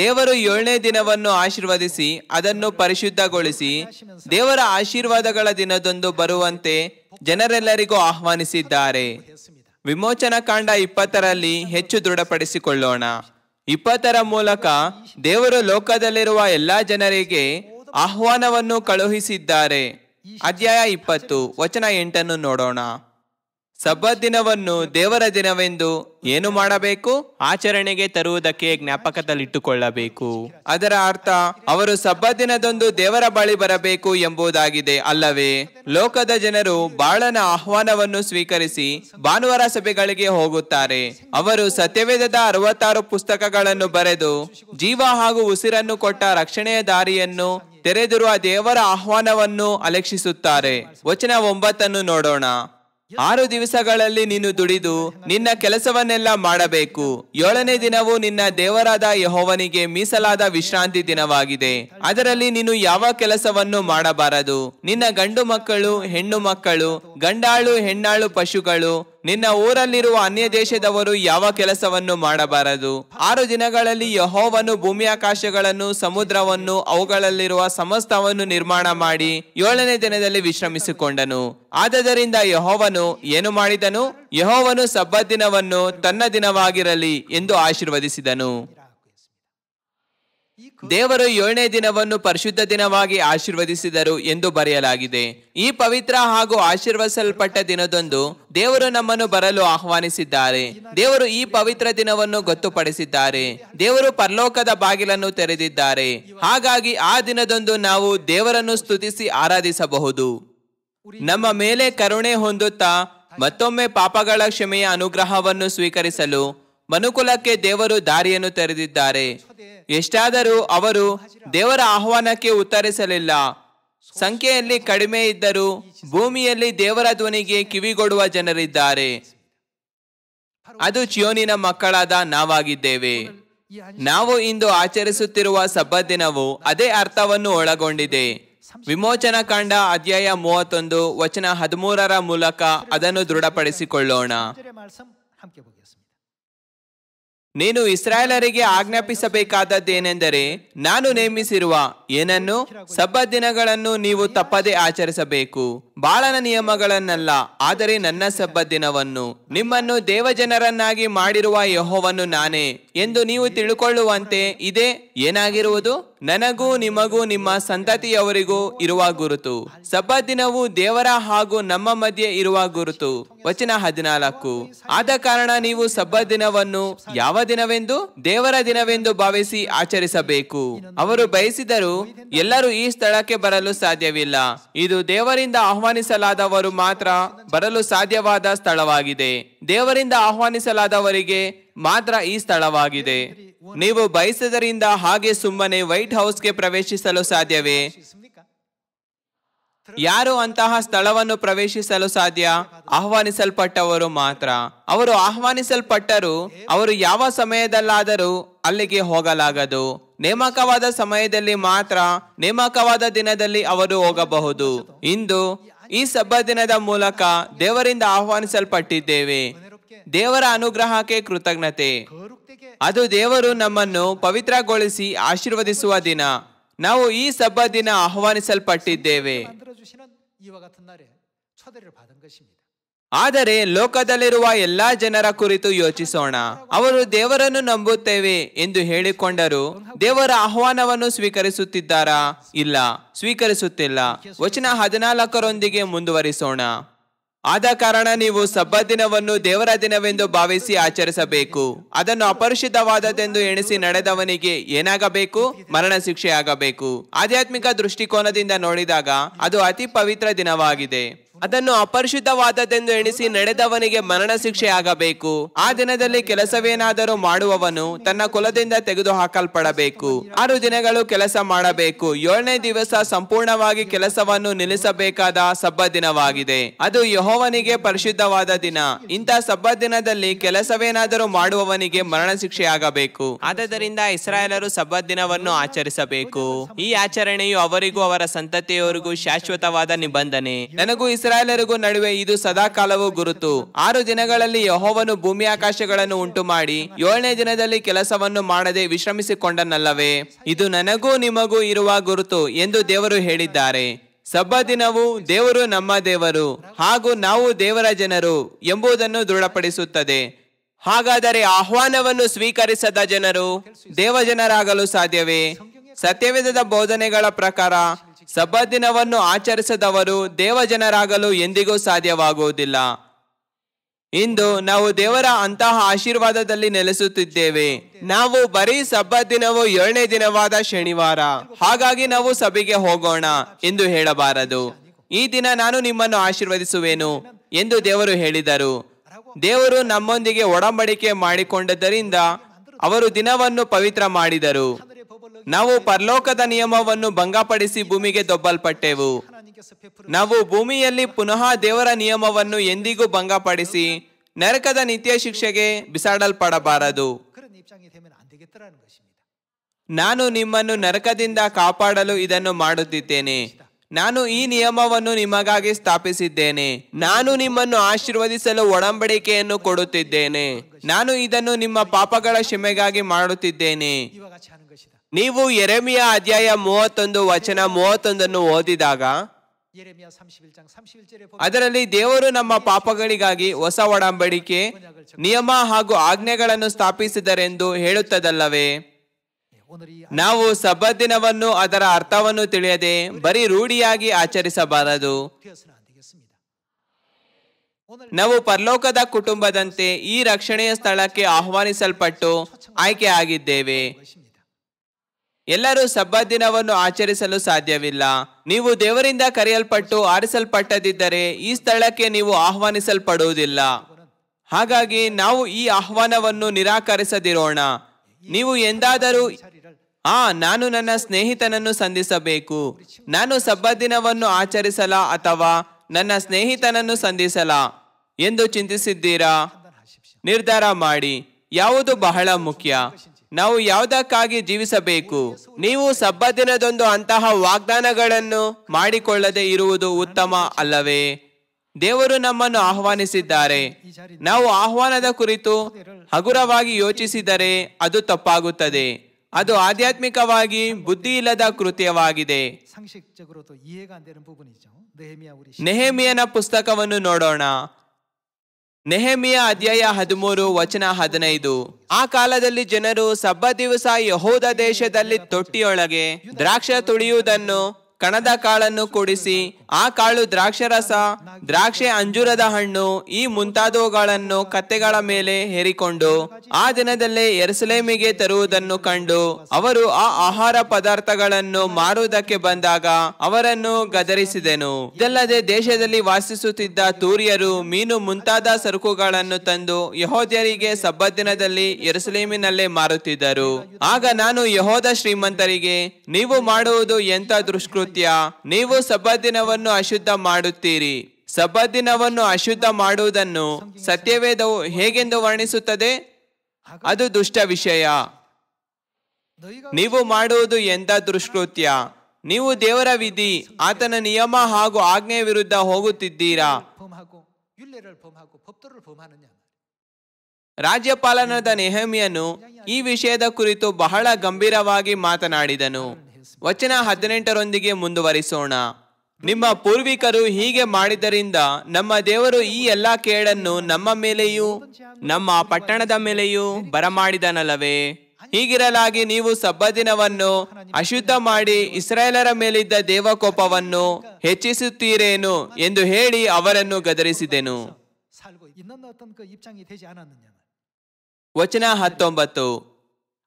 ದೇವರು ಏಳನೇ ದಿನವನ್ನು ಆಶೀರ್ವದಿಸಿ ಅದನ್ನು ಪರಿಶುದ್ಧಗೊಳಿಸಿ ದೇವರ ಆಶೀರ್ವಾದಗಳ ದಿನದಂದು ಬರುವಂತೆ ಜನರೆಲ್ಲರಿಗೂ ಆಹ್ವಾನಿಸಿದ್ದಾರೆ ಕಾಂಡ ಇಪ್ಪತ್ತರಲ್ಲಿ ಹೆಚ್ಚು ದೃಢಪಡಿಸಿಕೊಳ್ಳೋಣ ಇಪ್ಪತ್ತರ ಮೂಲಕ ದೇವರು ಲೋಕದಲ್ಲಿರುವ ಎಲ್ಲಾ ಜನರಿಗೆ ಆಹ್ವಾನವನ್ನು ಕಳುಹಿಸಿದ್ದಾರೆ ಅಧ್ಯಾಯ ಇಪ್ಪತ್ತು ವಚನ ಎಂಟನ್ನು ನೋಡೋಣ ಸಬ್ಬತ್ ದಿನವನ್ನು ದೇವರ ದಿನವೆಂದು ಏನು ಮಾಡಬೇಕು ಆಚರಣೆಗೆ ತರುವುದಕ್ಕೆ ಜ್ಞಾಪಕದಲ್ಲಿಟ್ಟುಕೊಳ್ಳಬೇಕು ಅದರ ಅರ್ಥ ಅವರು ಸಬ್ಬ ದಿನದೊಂದು ದೇವರ ಬಳಿ ಬರಬೇಕು ಎಂಬುದಾಗಿದೆ ಅಲ್ಲವೇ ಲೋಕದ ಜನರು ಬಾಳನ ಆಹ್ವಾನವನ್ನು ಸ್ವೀಕರಿಸಿ ಭಾನುವಾರ ಸಭೆಗಳಿಗೆ ಹೋಗುತ್ತಾರೆ ಅವರು ಸತ್ಯವೇದದ ಅರವತ್ತಾರು ಪುಸ್ತಕಗಳನ್ನು ಬರೆದು ಜೀವ ಹಾಗೂ ಉಸಿರನ್ನು ಕೊಟ್ಟ ರಕ್ಷಣೆಯ ದಾರಿಯನ್ನು ತೆರೆದಿರುವ ದೇವರ ಆಹ್ವಾನವನ್ನು ಅಲೆಕ್ಷಿಸುತ್ತಾರೆ ವಚನ ಒಂಬತ್ತನ್ನು ನೋಡೋಣ ಆರು ದಿವಸಗಳಲ್ಲಿ ನೀನು ದುಡಿದು ನಿನ್ನ ಕೆಲಸವನ್ನೆಲ್ಲ ಮಾಡಬೇಕು ಏಳನೇ ದಿನವು ನಿನ್ನ ದೇವರಾದ ಯಹೋವನಿಗೆ ಮೀಸಲಾದ ವಿಶ್ರಾಂತಿ ದಿನವಾಗಿದೆ ಅದರಲ್ಲಿ ನೀನು ಯಾವ ಕೆಲಸವನ್ನು ಮಾಡಬಾರದು ನಿನ್ನ ಗಂಡು ಮಕ್ಕಳು ಹೆಣ್ಣು ಮಕ್ಕಳು ಗಂಡಾಳು ಹೆಣ್ಣಾಳು ಪಶುಗಳು ನಿನ್ನ ಊರಲ್ಲಿರುವ ಅನ್ಯ ದೇಶದವರು ಯಾವ ಕೆಲಸವನ್ನು ಮಾಡಬಾರದು ಆರು ದಿನಗಳಲ್ಲಿ ಯಹೋವನು ಆಕಾಶಗಳನ್ನು ಸಮುದ್ರವನ್ನು ಅವುಗಳಲ್ಲಿರುವ ಸಮಸ್ತವನ್ನು ನಿರ್ಮಾಣ ಮಾಡಿ ಏಳನೇ ದಿನದಲ್ಲಿ ವಿಶ್ರಮಿಸಿಕೊಂಡನು ಆದ್ದರಿಂದ ಯಹೋವನು ಏನು ಮಾಡಿದನು ಯಹೋವನು ಸಬ್ಬತ್ ದಿನವನ್ನು ತನ್ನ ದಿನವಾಗಿರಲಿ ಎಂದು ಆಶೀರ್ವದಿಸಿದನು ದೇವರು ಏಳನೇ ದಿನವನ್ನು ಪರಿಶುದ್ಧ ದಿನವಾಗಿ ಆಶೀರ್ವದಿಸಿದರು ಎಂದು ಬರೆಯಲಾಗಿದೆ ಈ ಪವಿತ್ರ ಹಾಗೂ ಆಶೀರ್ವದಿಸಲ್ಪಟ್ಟ ದಿನದಂದು ದೇವರು ನಮ್ಮನ್ನು ಬರಲು ಆಹ್ವಾನಿಸಿದ್ದಾರೆ ದೇವರು ಈ ಪವಿತ್ರ ದಿನವನ್ನು ಗೊತ್ತುಪಡಿಸಿದ್ದಾರೆ ದೇವರು ಪರಲೋಕದ ಬಾಗಿಲನ್ನು ತೆರೆದಿದ್ದಾರೆ ಹಾಗಾಗಿ ಆ ದಿನದಂದು ನಾವು ದೇವರನ್ನು ಸ್ತುತಿಸಿ ಆರಾಧಿಸಬಹುದು ನಮ್ಮ ಮೇಲೆ ಕರುಣೆ ಹೊಂದುತ್ತಾ ಮತ್ತೊಮ್ಮೆ ಪಾಪಗಳ ಕ್ಷಮೆಯ ಅನುಗ್ರಹವನ್ನು ಸ್ವೀಕರಿಸಲು ಮನುಕುಲಕ್ಕೆ ದೇವರು ದಾರಿಯನ್ನು ತೆರೆದಿದ್ದಾರೆ ಎಷ್ಟಾದರೂ ಅವರು ದೇವರ ಆಹ್ವಾನಕ್ಕೆ ಉತ್ತರಿಸಲಿಲ್ಲ ಸಂಖ್ಯೆಯಲ್ಲಿ ಕಡಿಮೆ ಇದ್ದರೂ ಭೂಮಿಯಲ್ಲಿ ದೇವರ ಧ್ವನಿಗೆ ಕಿವಿಗೊಡುವ ಜನರಿದ್ದಾರೆ ಅದು ಚಿಯೋನಿನ ಮಕ್ಕಳಾದ ನಾವಾಗಿದ್ದೇವೆ ನಾವು ಇಂದು ಆಚರಿಸುತ್ತಿರುವ ಸಬ್ಬತ್ ದಿನವು ಅದೇ ಅರ್ಥವನ್ನು ಒಳಗೊಂಡಿದೆ ವಿಮೋಚನಾ ಕಾಂಡ ಅಧ್ಯಾಯ ಮೂವತ್ತೊಂದು ವಚನ ಹದಿಮೂರರ ಮೂಲಕ ಅದನ್ನು ದೃಢಪಡಿಸಿಕೊಳ್ಳೋಣ ನೀನು ಇಸ್ರಾಯೇಲರಿಗೆ ಆಜ್ಞಾಪಿಸಬೇಕಾದದ್ದೇನೆಂದರೆ ನಾನು ನೇಮಿಸಿರುವ ಏನನ್ನು ಸಬ್ಬ ದಿನಗಳನ್ನು ನೀವು ತಪ್ಪದೆ ಆಚರಿಸಬೇಕು ಬಾಳನ ನಿಯಮಗಳನ್ನಲ್ಲ ಆದರೆ ನನ್ನ ಸಬ್ಬ ದಿನವನ್ನು ನಿಮ್ಮನ್ನು ದೇವಜನರನ್ನಾಗಿ ಮಾಡಿರುವ ಯಹೋವನ್ನು ನಾನೇ ಎಂದು ನೀವು ತಿಳುಕೊಳ್ಳುವಂತೆ ಇದೆ ಏನಾಗಿರುವುದು ನನಗೂ ನಿಮಗೂ ನಿಮ್ಮ ಸಂತತಿಯವರಿಗೂ ಇರುವ ಗುರುತು ಸಬ್ಬ ದಿನವು ದೇವರ ಹಾಗೂ ನಮ್ಮ ಮಧ್ಯೆ ಇರುವ ಗುರುತು ವಚನ ಹದಿನಾಲ್ಕು ಆದ ಕಾರಣ ನೀವು ಸಬ್ಬ ದಿನವನ್ನು ಯಾವ ದಿನವೆಂದು ದೇವರ ದಿನವೆಂದು ಭಾವಿಸಿ ಆಚರಿಸಬೇಕು ಅವರು ಬಯಸಿದರೂ ಎಲ್ಲರೂ ಈ ಸ್ಥಳಕ್ಕೆ ಬರಲು ಸಾಧ್ಯವಿಲ್ಲ ಇದು ದೇವರಿಂದ ಆಹ್ವಾನಿಸಲಾದವರು ಮಾತ್ರ ಬರಲು ಸಾಧ್ಯವಾದ ಸ್ಥಳವಾಗಿದೆ ದೇವರಿಂದ ಆಹ್ವಾನಿಸಲಾದವರಿಗೆ ಮಾತ್ರ ಈ ಸ್ಥಳವಾಗಿದೆ ನೀವು ಬಯಸಿದರಿಂದ ಹಾಗೆ ಸುಮ್ಮನೆ ವೈಟ್ ಹೌಸ್ಗೆ ಪ್ರವೇಶಿಸಲು ಸಾಧ್ಯವೇ ಯಾರು ಅಂತಹ ಸ್ಥಳವನ್ನು ಪ್ರವೇಶಿಸಲು ಸಾಧ್ಯ ಆಹ್ವಾನಿಸಲ್ಪಟ್ಟವರು ಮಾತ್ರ ಅವರು ಆಹ್ವಾನಿಸಲ್ಪಟ್ಟರು ಅವರು ಯಾವ ಸಮಯದಲ್ಲಾದರೂ ಅಲ್ಲಿಗೆ ಹೋಗಲಾಗದು ನೇಮಕವಾದ ಸಮಯದಲ್ಲಿ ಮಾತ್ರ ನೇಮಕವಾದ ದಿನದಲ್ಲಿ ಅವರು ಹೋಗಬಹುದು ಇಂದು ಈ ಸಬ್ಬ ದಿನದ ಮೂಲಕ ದೇವರಿಂದ ಆಹ್ವಾನಿಸಲ್ಪಟ್ಟಿದ್ದೇವೆ ದೇವರ ಅನುಗ್ರಹಕ್ಕೆ ಕೃತಜ್ಞತೆ ಅದು ದೇವರು ನಮ್ಮನ್ನು ಪವಿತ್ರಗೊಳಿಸಿ ಆಶೀರ್ವದಿಸುವ ದಿನ ನಾವು ಈ ಸಬ್ಬ ದಿನ ಆಹ್ವಾನಿಸಲ್ಪಟ್ಟಿದ್ದೇವೆ ಆದರೆ ಲೋಕದಲ್ಲಿರುವ ಎಲ್ಲಾ ಜನರ ಕುರಿತು ಯೋಚಿಸೋಣ ಅವರು ದೇವರನ್ನು ನಂಬುತ್ತೇವೆ ಎಂದು ಹೇಳಿಕೊಂಡರು ದೇವರ ಆಹ್ವಾನವನ್ನು ಸ್ವೀಕರಿಸುತ್ತಿದ್ದಾರಾ ಇಲ್ಲ ಸ್ವೀಕರಿಸುತ್ತಿಲ್ಲ ವಚನ ಹದಿನಾಲ್ಕರೊಂದಿಗೆ ಮುಂದುವರಿಸೋಣ ಆದ ಕಾರಣ ನೀವು ಸಬ್ಬ ದಿನವನ್ನು ದೇವರ ದಿನವೆಂದು ಭಾವಿಸಿ ಆಚರಿಸಬೇಕು ಅದನ್ನು ಅಪರಿಚಿತವಾದದೆಂದು ಎಣಿಸಿ ನಡೆದವನಿಗೆ ಏನಾಗಬೇಕು ಮರಣ ಆಗಬೇಕು ಆಧ್ಯಾತ್ಮಿಕ ದೃಷ್ಟಿಕೋನದಿಂದ ನೋಡಿದಾಗ ಅದು ಅತಿ ಪವಿತ್ರ ದಿನವಾಗಿದೆ ಅದನ್ನು ಅಪರಿಶುದ್ಧವಾದದ್ದೆಂದು ಎಣಿಸಿ ನಡೆದವನಿಗೆ ಮರಣ ಆಗಬೇಕು ಆ ದಿನದಲ್ಲಿ ಕೆಲಸವೇನಾದರೂ ಮಾಡುವವನು ತನ್ನ ಕುಲದಿಂದ ತೆಗೆದು ಹಾಕಲ್ಪಡಬೇಕು ಆರು ದಿನಗಳು ಕೆಲಸ ಮಾಡಬೇಕು ಏಳನೇ ದಿವಸ ಸಂಪೂರ್ಣವಾಗಿ ಕೆಲಸವನ್ನು ನಿಲ್ಲಿಸಬೇಕಾದ ಸಬ್ಬ ದಿನವಾಗಿದೆ ಅದು ಯಹೋವನಿಗೆ ಪರಿಶುದ್ಧವಾದ ದಿನ ಇಂತಹ ಸಬ್ಬ ದಿನದಲ್ಲಿ ಕೆಲಸವೇನಾದರೂ ಮಾಡುವವನಿಗೆ ಮರಣ ಶಿಕ್ಷೆಯಾಗಬೇಕು ಆದ್ದರಿಂದ ಇಸ್ರಾಯೇಲರು ಸಬ್ಬ ದಿನವನ್ನು ಆಚರಿಸಬೇಕು ಈ ಆಚರಣೆಯು ಅವರಿಗೂ ಅವರ ಸಂತತಿಯವರಿಗೂ ಶಾಶ್ವತವಾದ ನಿಬಂಧನೆ ನನಗೂ ಇಸ್ರಾ ಇಸ್ರಾಯೇಲರಿಗೂ ನಡುವೆ ಇದು ಸದಾಕಾಲವೂ ಗುರುತು ಆರು ದಿನಗಳಲ್ಲಿ ಯಹೋವನು ಭೂಮಿ ಆಕಾಶಗಳನ್ನು ಉಂಟು ಮಾಡಿ ಏಳನೇ ದಿನದಲ್ಲಿ ಕೆಲಸವನ್ನು ಮಾಡದೆ ವಿಶ್ರಮಿಸಿಕೊಂಡನಲ್ಲವೇ ಇದು ನನಗೂ ನಿಮಗೂ ಇರುವ ಗುರುತು ಎಂದು ದೇವರು ಹೇಳಿದ್ದಾರೆ ಸಬ್ಬ ದಿನವು ದೇವರು ನಮ್ಮ ದೇವರು ಹಾಗೂ ನಾವು ದೇವರ ಜನರು ಎಂಬುದನ್ನು ದೃಢಪಡಿಸುತ್ತದೆ ಹಾಗಾದರೆ ಆಹ್ವಾನವನ್ನು ಸ್ವೀಕರಿಸದ ಜನರು ದೇವಜನರಾಗಲು ಸಾಧ್ಯವೇ ಸತ್ಯವೇದದ ಬೋಧನೆಗಳ ಪ್ರಕಾರ ಸಬ್ಬದಿನವನ್ನು ಆಚರಿಸದವರು ದೇವಜನರಾಗಲು ಎಂದಿಗೂ ಸಾಧ್ಯವಾಗುವುದಿಲ್ಲ ಇಂದು ನಾವು ದೇವರ ಅಂತಹ ಆಶೀರ್ವಾದದಲ್ಲಿ ನೆಲೆಸುತ್ತಿದ್ದೇವೆ ನಾವು ಬರೀ ಸಬ್ಬತ್ ದಿನವು ಏಳನೇ ದಿನವಾದ ಶನಿವಾರ ಹಾಗಾಗಿ ನಾವು ಸಭೆಗೆ ಹೋಗೋಣ ಎಂದು ಹೇಳಬಾರದು ಈ ದಿನ ನಾನು ನಿಮ್ಮನ್ನು ಆಶೀರ್ವದಿಸುವೆನು ಎಂದು ದೇವರು ಹೇಳಿದರು ದೇವರು ನಮ್ಮೊಂದಿಗೆ ಒಡಂಬಡಿಕೆ ಮಾಡಿಕೊಂಡದ್ದರಿಂದ ಅವರು ದಿನವನ್ನು ಪವಿತ್ರ ಮಾಡಿದರು ನಾವು ಪರಲೋಕದ ನಿಯಮವನ್ನು ಭಂಗಪಡಿಸಿ ಭೂಮಿಗೆ ದೊಬ್ಬಲ್ಪಟ್ಟೆವು ನಾವು ಭೂಮಿಯಲ್ಲಿ ಪುನಃ ದೇವರ ನಿಯಮವನ್ನು ಎಂದಿಗೂ ಭಂಗಪಡಿಸಿ ನರಕದ ನಿತ್ಯ ಶಿಕ್ಷೆಗೆ ಬಿಸಾಡಲ್ಪಡಬಾರದು ನಾನು ನಿಮ್ಮನ್ನು ನರಕದಿಂದ ಕಾಪಾಡಲು ಇದನ್ನು ಮಾಡುತ್ತಿದ್ದೇನೆ ನಾನು ಈ ನಿಯಮವನ್ನು ನಿಮಗಾಗಿ ಸ್ಥಾಪಿಸಿದ್ದೇನೆ ನಾನು ನಿಮ್ಮನ್ನು ಆಶೀರ್ವದಿಸಲು ಒಡಂಬಡಿಕೆಯನ್ನು ಕೊಡುತ್ತಿದ್ದೇನೆ ನಾನು ಇದನ್ನು ನಿಮ್ಮ ಪಾಪಗಳ ಕ್ಷಮೆಗಾಗಿ ಮಾಡುತ್ತಿದ್ದೇನೆ ನೀವು ಎರೆಮಿಯ ಅಧ್ಯಾಯ ಮೂವತ್ತೊಂದು ವಚನ ಮೂವತ್ತೊಂದನ್ನು ಓದಿದಾಗ ಅದರಲ್ಲಿ ದೇವರು ನಮ್ಮ ಪಾಪಗಳಿಗಾಗಿ ಹೊಸ ಒಡಂಬಡಿಕೆ ನಿಯಮ ಹಾಗೂ ಆಜ್ಞೆಗಳನ್ನು ಸ್ಥಾಪಿಸಿದರೆಂದು ಹೇಳುತ್ತದಲ್ಲವೇ ನಾವು ಸಬ್ಬತ್ ದಿನವನ್ನು ಅದರ ಅರ್ಥವನ್ನು ತಿಳಿಯದೆ ಬರೀ ರೂಢಿಯಾಗಿ ಆಚರಿಸಬಾರದು ನಾವು ಪರಲೋಕದ ಕುಟುಂಬದಂತೆ ಈ ರಕ್ಷಣೆಯ ಸ್ಥಳಕ್ಕೆ ಆಹ್ವಾನಿಸಲ್ಪಟ್ಟು ಆಯ್ಕೆ ಆಗಿದ್ದೇವೆ ಎಲ್ಲರೂ ಸಬ್ಬತ್ ದಿನವನ್ನು ಆಚರಿಸಲು ಸಾಧ್ಯವಿಲ್ಲ ನೀವು ದೇವರಿಂದ ಕರೆಯಲ್ಪಟ್ಟು ಆರಿಸಲ್ಪಟ್ಟದಿದ್ದರೆ ಈ ಸ್ಥಳಕ್ಕೆ ನೀವು ಆಹ್ವಾನಿಸಲ್ಪಡುವುದಿಲ್ಲ ಹಾಗಾಗಿ ನಾವು ಈ ಆಹ್ವಾನವನ್ನು ನಿರಾಕರಿಸದಿರೋಣ ನೀವು ಎಂದಾದರೂ ಆ ನಾನು ನನ್ನ ಸ್ನೇಹಿತನನ್ನು ಸಂಧಿಸಬೇಕು ನಾನು ದಿನವನ್ನು ಆಚರಿಸಲ ಅಥವಾ ನನ್ನ ಸ್ನೇಹಿತನನ್ನು ಸಂಧಿಸಲ ಎಂದು ಚಿಂತಿಸಿದ್ದೀರಾ ನಿರ್ಧಾರ ಮಾಡಿ ಯಾವುದು ಬಹಳ ಮುಖ್ಯ ನಾವು ಯಾವುದಕ್ಕಾಗಿ ಜೀವಿಸಬೇಕು ನೀವು ಸಬ್ಬದಿನದೊಂದು ಅಂತಹ ವಾಗ್ದಾನಗಳನ್ನು ಮಾಡಿಕೊಳ್ಳದೆ ಇರುವುದು ಉತ್ತಮ ಅಲ್ಲವೇ ದೇವರು ನಮ್ಮನ್ನು ಆಹ್ವಾನಿಸಿದ್ದಾರೆ ನಾವು ಆಹ್ವಾನದ ಕುರಿತು ಹಗುರವಾಗಿ ಯೋಚಿಸಿದರೆ ಅದು ತಪ್ಪಾಗುತ್ತದೆ ಅದು ಆಧ್ಯಾತ್ಮಿಕವಾಗಿ ಬುದ್ಧಿ ಇಲ್ಲದ ಕೃತ್ಯವಾಗಿದೆ ನೆಹಮಿಯನ ಪುಸ್ತಕವನ್ನು ನೋಡೋಣ ನೆಹಮಿಯ ಅಧ್ಯಾಯ ಹದಿಮೂರು ವಚನ ಹದಿನೈದು ಆ ಕಾಲದಲ್ಲಿ ಜನರು ಸಬ್ಬ ದಿವಸ ಯಹೋದ ದೇಶದಲ್ಲಿ ತೊಟ್ಟಿಯೊಳಗೆ ದ್ರಾಕ್ಷ ತುಳಿಯುವುದನ್ನು ಕಣದ ಕಾಳನ್ನು ಕೂಡಿಸಿ ಆ ಕಾಳು ದ್ರಾಕ್ಷರಸ ದ್ರಾಕ್ಷೆ ಅಂಜೂರದ ಹಣ್ಣು ಈ ಮುಂತಾದವುಗಳನ್ನು ಕತ್ತೆಗಳ ಮೇಲೆ ಹೇರಿಕೊಂಡು ಆ ದಿನದಲ್ಲೇ ಎರಸಲೇಮಿಗೆ ತರುವುದನ್ನು ಕಂಡು ಅವರು ಆ ಆಹಾರ ಪದಾರ್ಥಗಳನ್ನು ಮಾರುವುದಕ್ಕೆ ಬಂದಾಗ ಅವರನ್ನು ಗದರಿಸಿದೆನು ಇದಲ್ಲದೆ ದೇಶದಲ್ಲಿ ವಾಸಿಸುತ್ತಿದ್ದ ತೂರ್ಯರು ಮೀನು ಮುಂತಾದ ಸರಕುಗಳನ್ನು ತಂದು ಯಹೋದ್ಯರಿಗೆ ಸಬ್ಬ ದಿನದಲ್ಲಿ ಎರಸಲೇಮಿನಲ್ಲೇ ಮಾರುತ್ತಿದ್ದರು ಆಗ ನಾನು ಯಹೋದ ಶ್ರೀಮಂತರಿಗೆ ನೀವು ಮಾಡುವುದು ಎಂತ ದುಷ್ಕೃ ಕೃತ್ಯ ನೀವು ಸಬದಿನವನ್ನು ಅಶುದ್ಧ ಮಾಡುತ್ತೀರಿ ದಿನವನ್ನು ಅಶುದ್ಧ ಮಾಡುವುದನ್ನು ಸತ್ಯವೇದವು ಹೇಗೆಂದು ವರ್ಣಿಸುತ್ತದೆ ಅದು ದುಷ್ಟ ವಿಷಯ ನೀವು ಮಾಡುವುದು ಎಂದ ದುಷ್ಕೃತ್ಯ ನೀವು ದೇವರ ವಿಧಿ ಆತನ ನಿಯಮ ಹಾಗೂ ಆಜ್ಞೆಯ ವಿರುದ್ಧ ಹೋಗುತ್ತಿದ್ದೀರಾ ರಾಜ್ಯಪಾಲನಾದ ನೆಹಮಿಯನ್ನು ಈ ವಿಷಯದ ಕುರಿತು ಬಹಳ ಗಂಭೀರವಾಗಿ ಮಾತನಾಡಿದನು ವಚನ ಹದಿನೆಂಟರೊಂದಿಗೆ ಮುಂದುವರಿಸೋಣ ನಿಮ್ಮ ಪೂರ್ವಿಕರು ಹೀಗೆ ಮಾಡಿದ್ದರಿಂದ ನಮ್ಮ ದೇವರು ಈ ಎಲ್ಲಾ ಕೇಡನ್ನು ನಮ್ಮ ಮೇಲೆಯೂ ನಮ್ಮ ಪಟ್ಟಣದ ಮೇಲೆಯೂ ಬರಮಾಡಿದನಲ್ಲವೇ ಹೀಗಿರಲಾಗಿ ನೀವು ಸಬ್ಬದಿನವನ್ನು ಅಶುದ್ಧ ಮಾಡಿ ಇಸ್ರಾಯೇಲರ ಮೇಲಿದ್ದ ದೇವಕೋಪವನ್ನು ಹೆಚ್ಚಿಸುತ್ತೀರೇನು ಎಂದು ಹೇಳಿ ಅವರನ್ನು ಗದರಿಸಿದೆನು ವಚನ ಹತ್ತೊಂಬತ್ತು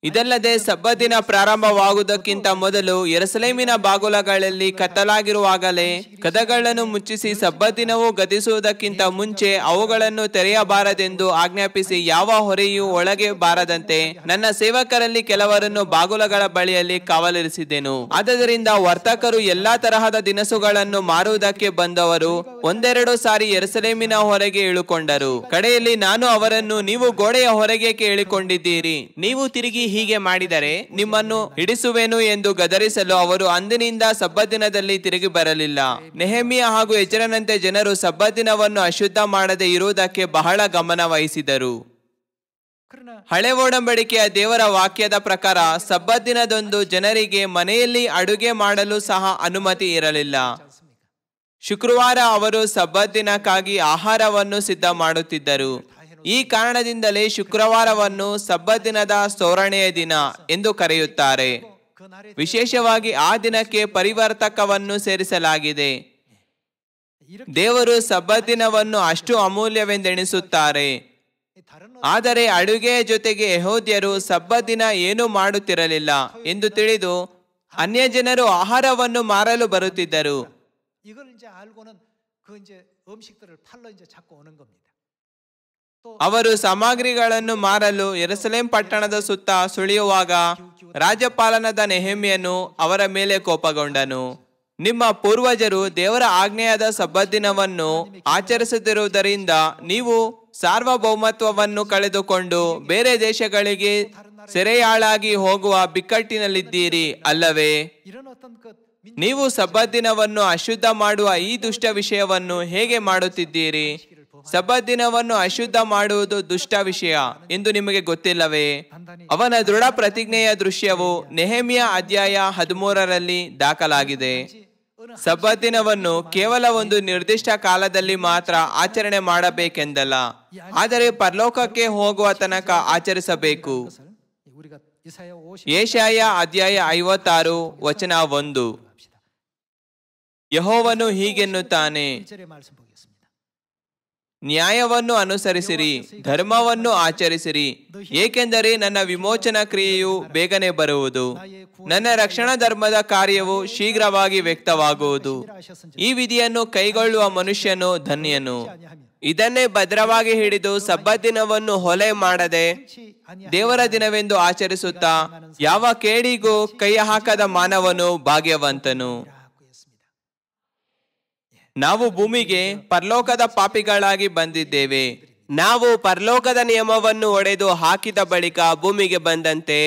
ಇದಲ್ಲದೆ ಸಬ್ಬದಿನ ಪ್ರಾರಂಭವಾಗುವುದಕ್ಕಿಂತ ಮೊದಲು ಎರಸಲೇಮಿನ ಬಾಗುಲಗಳಲ್ಲಿ ಕತ್ತಲಾಗಿರುವಾಗಲೇ ಕದಗಳನ್ನು ಮುಚ್ಚಿಸಿ ಸಬ್ಬದಿನವೂ ಗತಿಸುವುದಕ್ಕಿಂತ ಮುಂಚೆ ಅವುಗಳನ್ನು ತೆರೆಯಬಾರದೆಂದು ಆಜ್ಞಾಪಿಸಿ ಯಾವ ಹೊರೆಯೂ ಒಳಗೆ ಬಾರದಂತೆ ನನ್ನ ಸೇವಕರಲ್ಲಿ ಕೆಲವರನ್ನು ಬಾಗುಲಗಳ ಬಳಿಯಲ್ಲಿ ಕಾವಲಿರಿಸಿದ್ದೆನು ಆದ್ದರಿಂದ ವರ್ತಕರು ಎಲ್ಲಾ ತರಹದ ದಿನಸುಗಳನ್ನು ಮಾರುವುದಕ್ಕೆ ಬಂದವರು ಒಂದೆರಡು ಸಾರಿ ಎರಸಲೇಮಿನ ಹೊರಗೆ ಇಳುಕೊಂಡರು ಕಡೆಯಲ್ಲಿ ನಾನು ಅವರನ್ನು ನೀವು ಗೋಡೆಯ ಹೊರಗೆ ಕೇಳಿಕೊಂಡಿದ್ದೀರಿ ನೀವು ತಿರುಗಿ ಹೀಗೆ ಮಾಡಿದರೆ ನಿಮ್ಮನ್ನು ಹಿಡಿಸುವೆನು ಎಂದು ಗದರಿಸಲು ಅವರು ಅಂದಿನಿಂದ ದಿನದಲ್ಲಿ ತಿರುಗಿ ಬರಲಿಲ್ಲ ನೆಹಮಿಯ ಹಾಗೂ ಎಚರನಂತೆ ಜನರು ಸಬ್ಬದಿನವನ್ನು ಅಶುದ್ಧ ಮಾಡದೇ ಇರುವುದಕ್ಕೆ ಬಹಳ ಗಮನ ವಹಿಸಿದರು ಹಳೆ ಒಡಂಬಡಿಕೆಯ ದೇವರ ವಾಕ್ಯದ ಪ್ರಕಾರ ಸಬ್ಬತ್ತಿನದೊಂದು ಜನರಿಗೆ ಮನೆಯಲ್ಲಿ ಅಡುಗೆ ಮಾಡಲು ಸಹ ಅನುಮತಿ ಇರಲಿಲ್ಲ ಶುಕ್ರವಾರ ಅವರು ಸಬ್ಬದ್ದಿನಕ್ಕಾಗಿ ಆಹಾರವನ್ನು ಸಿದ್ಧ ಮಾಡುತ್ತಿದ್ದರು ಈ ಕಾರಣದಿಂದಲೇ ಶುಕ್ರವಾರವನ್ನು ಸಬ್ಬದಿನದ ಸೋರಣೆಯ ದಿನ ಎಂದು ಕರೆಯುತ್ತಾರೆ ವಿಶೇಷವಾಗಿ ಆ ದಿನಕ್ಕೆ ಪರಿವರ್ತಕವನ್ನು ಸೇರಿಸಲಾಗಿದೆ ದೇವರು ಸಬ್ಬದಿನವನ್ನು ಅಷ್ಟು ಅಮೂಲ್ಯವೆಂದೆಣಿಸುತ್ತಾರೆ ಆದರೆ ಅಡುಗೆಯ ಜೊತೆಗೆ ಯಹೋದ್ಯರು ಸಬ್ಬದಿನ ಏನೂ ಮಾಡುತ್ತಿರಲಿಲ್ಲ ಎಂದು ತಿಳಿದು ಅನ್ಯ ಜನರು ಆಹಾರವನ್ನು ಮಾರಲು ಬರುತ್ತಿದ್ದರು ಅವರು ಸಾಮಗ್ರಿಗಳನ್ನು ಮಾರಲು ಎರಸಲೇಂ ಪಟ್ಟಣದ ಸುತ್ತ ಸುಳಿಯುವಾಗ ರಾಜ್ಯಪಾಲನದ ನೆಹಮಿಯನ್ನು ಅವರ ಮೇಲೆ ಕೋಪಗೊಂಡನು ನಿಮ್ಮ ಪೂರ್ವಜರು ದೇವರ ಆಜ್ಞೆಯಾದ ಸಬ್ಬದ್ದಿನವನ್ನು ಆಚರಿಸುತ್ತಿರುವುದರಿಂದ ನೀವು ಸಾರ್ವಭೌಮತ್ವವನ್ನು ಕಳೆದುಕೊಂಡು ಬೇರೆ ದೇಶಗಳಿಗೆ ಸೆರೆಯಾಳಾಗಿ ಹೋಗುವ ಬಿಕ್ಕಟ್ಟಿನಲ್ಲಿದ್ದೀರಿ ಅಲ್ಲವೇ ನೀವು ಸಬ್ಬದ್ದಿನವನ್ನು ಅಶುದ್ಧ ಮಾಡುವ ಈ ದುಷ್ಟ ವಿಷಯವನ್ನು ಹೇಗೆ ಮಾಡುತ್ತಿದ್ದೀರಿ ಸಬ ದಿನವನ್ನು ಅಶುದ್ಧ ಮಾಡುವುದು ದುಷ್ಟ ವಿಷಯ ಎಂದು ನಿಮಗೆ ಗೊತ್ತಿಲ್ಲವೇ ಅವನ ದೃಢ ಪ್ರತಿಜ್ಞೆಯ ದೃಶ್ಯವು ನೆಹಮಿಯ ಅಧ್ಯಾಯ ಹದಿಮೂರರಲ್ಲಿ ದಾಖಲಾಗಿದೆ ದಿನವನ್ನು ಕೇವಲ ಒಂದು ನಿರ್ದಿಷ್ಟ ಕಾಲದಲ್ಲಿ ಮಾತ್ರ ಆಚರಣೆ ಮಾಡಬೇಕೆಂದಲ್ಲ ಆದರೆ ಪರಲೋಕಕ್ಕೆ ಹೋಗುವ ತನಕ ಆಚರಿಸಬೇಕು ಏಷಾಯ ಅಧ್ಯಾಯ ಐವತ್ತಾರು ವಚನ ಒಂದು ಯಹೋವನು ಹೀಗೆನ್ನುತ್ತಾನೆ ನ್ಯಾಯವನ್ನು ಅನುಸರಿಸಿರಿ ಧರ್ಮವನ್ನು ಆಚರಿಸಿರಿ ಏಕೆಂದರೆ ನನ್ನ ವಿಮೋಚನ ಕ್ರಿಯೆಯು ಬೇಗನೆ ಬರುವುದು ನನ್ನ ರಕ್ಷಣಾ ಧರ್ಮದ ಕಾರ್ಯವು ಶೀಘ್ರವಾಗಿ ವ್ಯಕ್ತವಾಗುವುದು ಈ ವಿಧಿಯನ್ನು ಕೈಗೊಳ್ಳುವ ಮನುಷ್ಯನು ಧನ್ಯನು ಇದನ್ನೇ ಭದ್ರವಾಗಿ ಹಿಡಿದು ಸಬ್ಬತ್ ದಿನವನ್ನು ಹೊಲೆ ಮಾಡದೆ ದೇವರ ದಿನವೆಂದು ಆಚರಿಸುತ್ತಾ ಯಾವ ಕೇಡಿಗೂ ಕೈ ಹಾಕದ ಮಾನವನು ಭಾಗ್ಯವಂತನು ನಾವು ಭೂಮಿಗೆ ಪರಲೋಕದ ಪಾಪಿಗಳಾಗಿ ಬಂದಿದ್ದೇವೆ ನಾವು ಪರಲೋಕದ ನಿಯಮವನ್ನು ಒಡೆದು ಹಾಕಿದ ಬಳಿಕ ಭೂಮಿಗೆ ಬಂದಂತೆ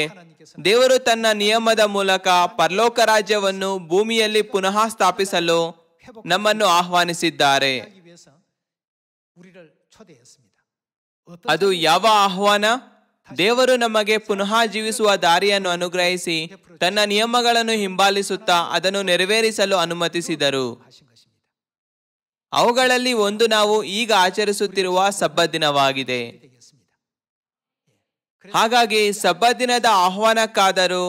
ದೇವರು ತನ್ನ ನಿಯಮದ ಮೂಲಕ ಪರಲೋಕ ರಾಜ್ಯವನ್ನು ಭೂಮಿಯಲ್ಲಿ ಪುನಃ ಸ್ಥಾಪಿಸಲು ನಮ್ಮನ್ನು ಆಹ್ವಾನಿಸಿದ್ದಾರೆ ಅದು ಯಾವ ಆಹ್ವಾನ ದೇವರು ನಮಗೆ ಪುನಃ ಜೀವಿಸುವ ದಾರಿಯನ್ನು ಅನುಗ್ರಹಿಸಿ ತನ್ನ ನಿಯಮಗಳನ್ನು ಹಿಂಬಾಲಿಸುತ್ತಾ ಅದನ್ನು ನೆರವೇರಿಸಲು ಅನುಮತಿಸಿದರು ಅವುಗಳಲ್ಲಿ ಒಂದು ನಾವು ಈಗ ಆಚರಿಸುತ್ತಿರುವ ಸಬ್ಬದಿನವಾಗಿದೆ ದಿನವಾಗಿದೆ ಹಾಗಾಗಿ ಸಬ್ಬದಿನದ ದಿನದ ಆಹ್ವಾನಕ್ಕಾದರೂ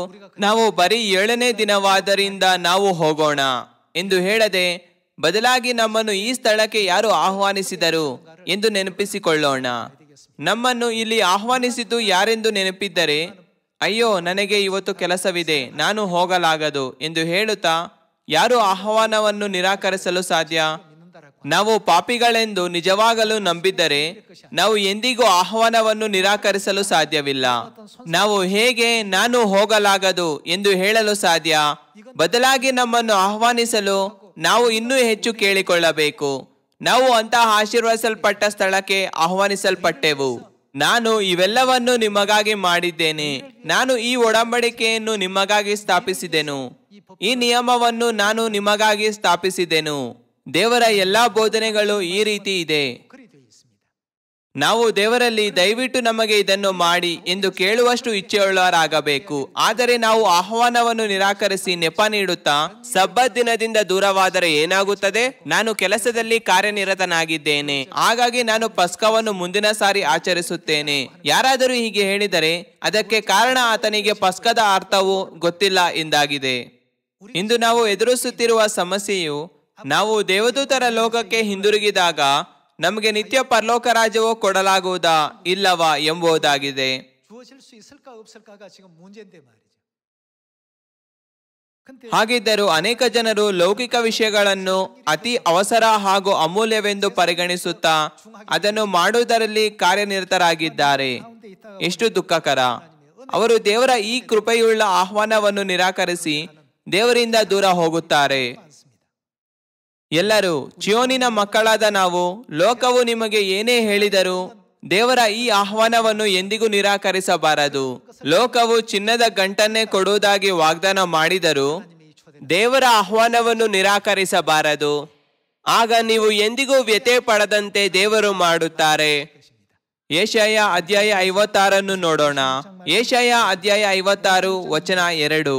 ನಾವು ಬರೀ ಏಳನೇ ದಿನವಾದರಿಂದ ನಾವು ಹೋಗೋಣ ಎಂದು ಹೇಳದೆ ಬದಲಾಗಿ ನಮ್ಮನ್ನು ಈ ಸ್ಥಳಕ್ಕೆ ಯಾರು ಆಹ್ವಾನಿಸಿದರು ಎಂದು ನೆನಪಿಸಿಕೊಳ್ಳೋಣ ನಮ್ಮನ್ನು ಇಲ್ಲಿ ಆಹ್ವಾನಿಸಿದ್ದು ಯಾರೆಂದು ನೆನಪಿದ್ದರೆ ಅಯ್ಯೋ ನನಗೆ ಇವತ್ತು ಕೆಲಸವಿದೆ ನಾನು ಹೋಗಲಾಗದು ಎಂದು ಹೇಳುತ್ತಾ ಯಾರು ಆಹ್ವಾನವನ್ನು ನಿರಾಕರಿಸಲು ಸಾಧ್ಯ ನಾವು ಪಾಪಿಗಳೆಂದು ನಿಜವಾಗಲು ನಂಬಿದ್ದರೆ ನಾವು ಎಂದಿಗೂ ಆಹ್ವಾನವನ್ನು ನಿರಾಕರಿಸಲು ಸಾಧ್ಯವಿಲ್ಲ ನಾವು ಹೇಗೆ ನಾನು ಹೋಗಲಾಗದು ಎಂದು ಹೇಳಲು ಸಾಧ್ಯ ಬದಲಾಗಿ ನಮ್ಮನ್ನು ಆಹ್ವಾನಿಸಲು ನಾವು ಇನ್ನೂ ಹೆಚ್ಚು ಕೇಳಿಕೊಳ್ಳಬೇಕು ನಾವು ಅಂತಹ ಆಶೀರ್ವದಿಸಲ್ಪಟ್ಟ ಸ್ಥಳಕ್ಕೆ ಆಹ್ವಾನಿಸಲ್ಪಟ್ಟೆವು ನಾನು ಇವೆಲ್ಲವನ್ನು ನಿಮಗಾಗಿ ಮಾಡಿದ್ದೇನೆ ನಾನು ಈ ಒಡಂಬಡಿಕೆಯನ್ನು ನಿಮಗಾಗಿ ಸ್ಥಾಪಿಸಿದೆನು ಈ ನಿಯಮವನ್ನು ನಾನು ನಿಮಗಾಗಿ ಸ್ಥಾಪಿಸಿದೆನು ದೇವರ ಎಲ್ಲ ಬೋಧನೆಗಳು ಈ ರೀತಿ ಇದೆ ನಾವು ದೇವರಲ್ಲಿ ದಯವಿಟ್ಟು ನಮಗೆ ಇದನ್ನು ಮಾಡಿ ಎಂದು ಕೇಳುವಷ್ಟು ಇಚ್ಛೆಯುಳ್ಳವರಾಗಬೇಕು ಆದರೆ ನಾವು ಆಹ್ವಾನವನ್ನು ನಿರಾಕರಿಸಿ ನೆಪ ನೀಡುತ್ತಾ ಸಬ್ಬ ದಿನದಿಂದ ದೂರವಾದರೆ ಏನಾಗುತ್ತದೆ ನಾನು ಕೆಲಸದಲ್ಲಿ ಕಾರ್ಯನಿರತನಾಗಿದ್ದೇನೆ ಹಾಗಾಗಿ ನಾನು ಪಸ್ಕವನ್ನು ಮುಂದಿನ ಸಾರಿ ಆಚರಿಸುತ್ತೇನೆ ಯಾರಾದರೂ ಹೀಗೆ ಹೇಳಿದರೆ ಅದಕ್ಕೆ ಕಾರಣ ಆತನಿಗೆ ಪಸ್ಕದ ಅರ್ಥವು ಗೊತ್ತಿಲ್ಲ ಎಂದಾಗಿದೆ ಇಂದು ನಾವು ಎದುರಿಸುತ್ತಿರುವ ಸಮಸ್ಯೆಯು ನಾವು ದೇವದೂತರ ಲೋಕಕ್ಕೆ ಹಿಂದಿರುಗಿದಾಗ ನಮಗೆ ನಿತ್ಯ ಪರಲೋಕ ರಾಜ್ಯವೋ ಕೊಡಲಾಗುವುದಾ ಇಲ್ಲವಾ ಎಂಬುದಾಗಿದೆ ಹಾಗಿದ್ದರೂ ಅನೇಕ ಜನರು ಲೌಕಿಕ ವಿಷಯಗಳನ್ನು ಅತಿ ಅವಸರ ಹಾಗೂ ಅಮೂಲ್ಯವೆಂದು ಪರಿಗಣಿಸುತ್ತಾ ಅದನ್ನು ಮಾಡುವುದರಲ್ಲಿ ಕಾರ್ಯನಿರತರಾಗಿದ್ದಾರೆ ಎಷ್ಟು ದುಃಖಕರ ಅವರು ದೇವರ ಈ ಕೃಪೆಯುಳ್ಳ ಆಹ್ವಾನವನ್ನು ನಿರಾಕರಿಸಿ ದೇವರಿಂದ ದೂರ ಹೋಗುತ್ತಾರೆ ಎಲ್ಲರೂ ಚಿಯೋನಿನ ಮಕ್ಕಳಾದ ನಾವು ಲೋಕವು ನಿಮಗೆ ಏನೇ ಹೇಳಿದರೂ ದೇವರ ಈ ಆಹ್ವಾನವನ್ನು ಎಂದಿಗೂ ನಿರಾಕರಿಸಬಾರದು ಲೋಕವು ಚಿನ್ನದ ಗಂಟನ್ನೇ ಕೊಡುವುದಾಗಿ ವಾಗ್ದಾನ ಮಾಡಿದರೂ ದೇವರ ಆಹ್ವಾನವನ್ನು ನಿರಾಕರಿಸಬಾರದು ಆಗ ನೀವು ಎಂದಿಗೂ ವ್ಯಥೆ ಪಡದಂತೆ ದೇವರು ಮಾಡುತ್ತಾರೆ ಏಷಯ ಅಧ್ಯಾಯ ಐವತ್ತಾರನ್ನು ನೋಡೋಣ ಏಷಯ ಅಧ್ಯಾಯ ಐವತ್ತಾರು ವಚನ ಎರಡು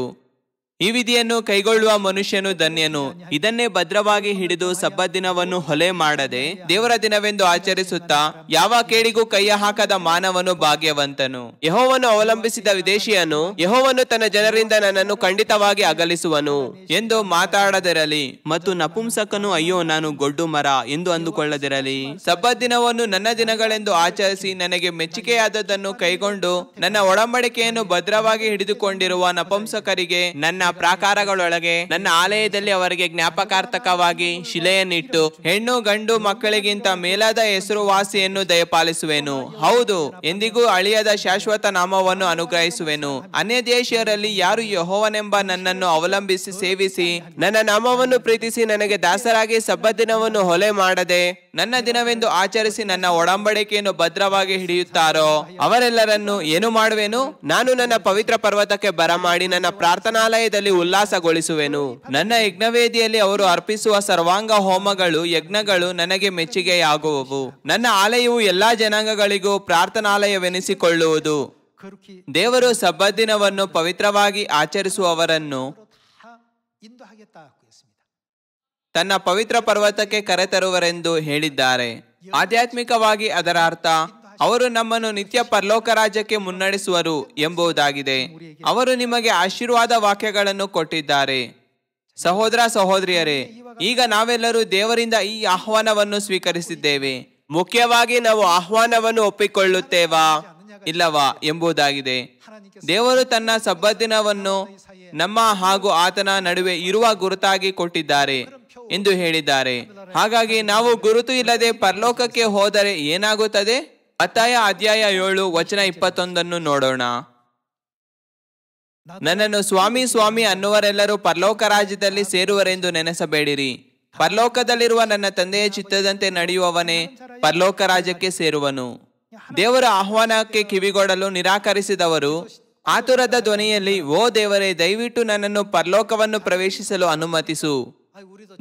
ಈ ವಿಧಿಯನ್ನು ಕೈಗೊಳ್ಳುವ ಮನುಷ್ಯನು ಧನ್ಯನು ಇದನ್ನೇ ಭದ್ರವಾಗಿ ಹಿಡಿದು ಸಬ್ಬ ದಿನವನ್ನು ಹೊಲೆ ಮಾಡದೆ ದೇವರ ದಿನವೆಂದು ಆಚರಿಸುತ್ತಾ ಯಾವ ಕೇಳಿಗೂ ಕೈಯ ಹಾಕದ ಮಾನವನು ಭಾಗ್ಯವಂತನು ಯಹೋವನ್ನು ಅವಲಂಬಿಸಿದ ವಿದೇಶಿಯನು ಯಹೋವನ್ನು ತನ್ನ ಜನರಿಂದ ನನ್ನನ್ನು ಖಂಡಿತವಾಗಿ ಅಗಲಿಸುವನು ಎಂದು ಮಾತಾಡದಿರಲಿ ಮತ್ತು ನಪುಂಸಕನು ಅಯ್ಯೋ ನಾನು ಗೊಡ್ಡು ಮರ ಎಂದು ಅಂದುಕೊಳ್ಳದಿರಲಿ ಸಬ್ಬ ದಿನವನ್ನು ನನ್ನ ದಿನಗಳೆಂದು ಆಚರಿಸಿ ನನಗೆ ಮೆಚ್ಚುಗೆಯಾದದ್ದನ್ನು ಕೈಗೊಂಡು ನನ್ನ ಒಡಂಬಡಿಕೆಯನ್ನು ಭದ್ರವಾಗಿ ಹಿಡಿದುಕೊಂಡಿರುವ ನಪುಂಸಕರಿಗೆ ನನ್ನ ಪ್ರಾಕಾರಗಳೊಳಗೆ ನನ್ನ ಆಲಯದಲ್ಲಿ ಅವರಿಗೆ ಜ್ಞಾಪಕಾರ್ಥಕವಾಗಿ ಶಿಲೆಯನ್ನಿಟ್ಟು ಹೆಣ್ಣು ಗಂಡು ಮಕ್ಕಳಿಗಿಂತ ಮೇಲಾದ ಹೆಸರುವಾಸಿಯನ್ನು ದಯಪಾಲಿಸುವೆನು ಹೌದು ಎಂದಿಗೂ ಅಳಿಯದ ಶಾಶ್ವತ ನಾಮವನ್ನು ಅನುಗ್ರಹಿಸುವೆನು ಅನ್ಯ ದೇಶಿಯರಲ್ಲಿ ಯಾರು ಯಹೋವನೆಂಬ ನನ್ನನ್ನು ಅವಲಂಬಿಸಿ ಸೇವಿಸಿ ನನ್ನ ನಾಮವನ್ನು ಪ್ರೀತಿಸಿ ನನಗೆ ದಾಸರಾಗಿ ದಿನವನ್ನು ಹೊಲೆ ಮಾಡದೆ ನನ್ನ ದಿನವೆಂದು ಆಚರಿಸಿ ನನ್ನ ಒಡಂಬಡಿಕೆಯನ್ನು ಭದ್ರವಾಗಿ ಹಿಡಿಯುತ್ತಾರೋ ಅವರೆಲ್ಲರನ್ನು ಏನು ಮಾಡುವೆನು ನಾನು ನನ್ನ ಪವಿತ್ರ ಪರ್ವತಕ್ಕೆ ಬರಮಾಡಿ ನನ್ನ ಪ್ರಾರ್ಥನಾಲಯ ಯಜ್ಞವೇದಿಯಲ್ಲಿ ಉಲ್ಲಾಸಗೊಳಿಸುವೆನು ನನ್ನ ಯಜ್ಞವೇದಿಯಲ್ಲಿ ಅವರು ಅರ್ಪಿಸುವ ಸರ್ವಾಂಗ ಹೋಮಗಳು ಯಜ್ಞಗಳು ನನಗೆ ಮೆಚ್ಚುಗೆಯಾಗುವವು ನನ್ನ ಆಲಯವು ಎಲ್ಲಾ ಜನಾಂಗಗಳಿಗೂ ಪ್ರಾರ್ಥನಾಲಯವೆನಿಸಿಕೊಳ್ಳುವುದು ದೇವರು ಸಬ್ಬದಿನವನ್ನು ಪವಿತ್ರವಾಗಿ ಆಚರಿಸುವವರನ್ನು ತನ್ನ ಪವಿತ್ರ ಪರ್ವತಕ್ಕೆ ಕರೆತರುವರೆಂದು ಹೇಳಿದ್ದಾರೆ ಆಧ್ಯಾತ್ಮಿಕವಾಗಿ ಅದರ ಅರ್ಥ ಅವರು ನಮ್ಮನ್ನು ನಿತ್ಯ ಪರಲೋಕ ರಾಜ್ಯಕ್ಕೆ ಮುನ್ನಡೆಸುವರು ಎಂಬುದಾಗಿದೆ ಅವರು ನಿಮಗೆ ಆಶೀರ್ವಾದ ವಾಕ್ಯಗಳನ್ನು ಕೊಟ್ಟಿದ್ದಾರೆ ಸಹೋದರ ಸಹೋದರಿಯರೇ ಈಗ ನಾವೆಲ್ಲರೂ ದೇವರಿಂದ ಈ ಆಹ್ವಾನವನ್ನು ಸ್ವೀಕರಿಸಿದ್ದೇವೆ ಮುಖ್ಯವಾಗಿ ನಾವು ಆಹ್ವಾನವನ್ನು ಒಪ್ಪಿಕೊಳ್ಳುತ್ತೇವಾ ಇಲ್ಲವಾ ಎಂಬುದಾಗಿದೆ ದೇವರು ತನ್ನ ಸಬ್ಬದಿನವನ್ನು ನಮ್ಮ ಹಾಗೂ ಆತನ ನಡುವೆ ಇರುವ ಗುರುತಾಗಿ ಕೊಟ್ಟಿದ್ದಾರೆ ಎಂದು ಹೇಳಿದ್ದಾರೆ ಹಾಗಾಗಿ ನಾವು ಗುರುತು ಇಲ್ಲದೆ ಪರಲೋಕಕ್ಕೆ ಹೋದರೆ ಏನಾಗುತ್ತದೆ ಅತ್ತಾಯ ಅಧ್ಯಾಯ ಏಳು ವಚನ ಇಪ್ಪತ್ತೊಂದನ್ನು ನೋಡೋಣ ನನ್ನನ್ನು ಸ್ವಾಮಿ ಸ್ವಾಮಿ ಅನ್ನುವರೆಲ್ಲರೂ ಪರಲೋಕ ರಾಜ್ಯದಲ್ಲಿ ಸೇರುವರೆಂದು ನೆನೆಸಬೇಡಿರಿ ಪರಲೋಕದಲ್ಲಿರುವ ನನ್ನ ತಂದೆಯ ಚಿತ್ತದಂತೆ ನಡೆಯುವವನೇ ಪರಲೋಕ ರಾಜ್ಯಕ್ಕೆ ಸೇರುವನು ದೇವರ ಆಹ್ವಾನಕ್ಕೆ ಕಿವಿಗೊಡಲು ನಿರಾಕರಿಸಿದವರು ಆತುರದ ಧ್ವನಿಯಲ್ಲಿ ಓ ದೇವರೇ ದಯವಿಟ್ಟು ನನ್ನನ್ನು ಪರಲೋಕವನ್ನು ಪ್ರವೇಶಿಸಲು ಅನುಮತಿಸು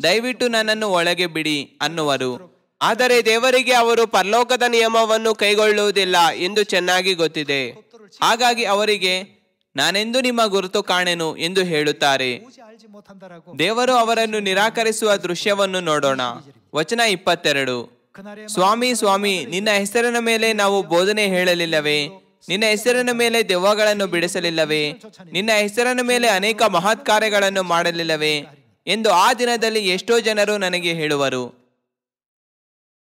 ದಯವಿಟ್ಟು ನನ್ನನ್ನು ಒಳಗೆ ಬಿಡಿ ಅನ್ನುವರು ಆದರೆ ದೇವರಿಗೆ ಅವರು ಪರಲೋಕದ ನಿಯಮವನ್ನು ಕೈಗೊಳ್ಳುವುದಿಲ್ಲ ಎಂದು ಚೆನ್ನಾಗಿ ಗೊತ್ತಿದೆ ಹಾಗಾಗಿ ಅವರಿಗೆ ನಾನೆಂದು ನಿಮ್ಮ ಗುರುತು ಕಾಣೆನು ಎಂದು ಹೇಳುತ್ತಾರೆ ದೇವರು ಅವರನ್ನು ನಿರಾಕರಿಸುವ ದೃಶ್ಯವನ್ನು ನೋಡೋಣ ವಚನ ಇಪ್ಪತ್ತೆರಡು ಸ್ವಾಮಿ ಸ್ವಾಮಿ ನಿನ್ನ ಹೆಸರಿನ ಮೇಲೆ ನಾವು ಬೋಧನೆ ಹೇಳಲಿಲ್ಲವೇ ನಿನ್ನ ಹೆಸರಿನ ಮೇಲೆ ದೆವ್ವಗಳನ್ನು ಬಿಡಿಸಲಿಲ್ಲವೇ ನಿನ್ನ ಹೆಸರಿನ ಮೇಲೆ ಅನೇಕ ಮಹತ್ ಕಾರ್ಯಗಳನ್ನು ಮಾಡಲಿಲ್ಲವೇ ಎಂದು ಆ ದಿನದಲ್ಲಿ ಎಷ್ಟೋ ಜನರು ನನಗೆ ಹೇಳುವರು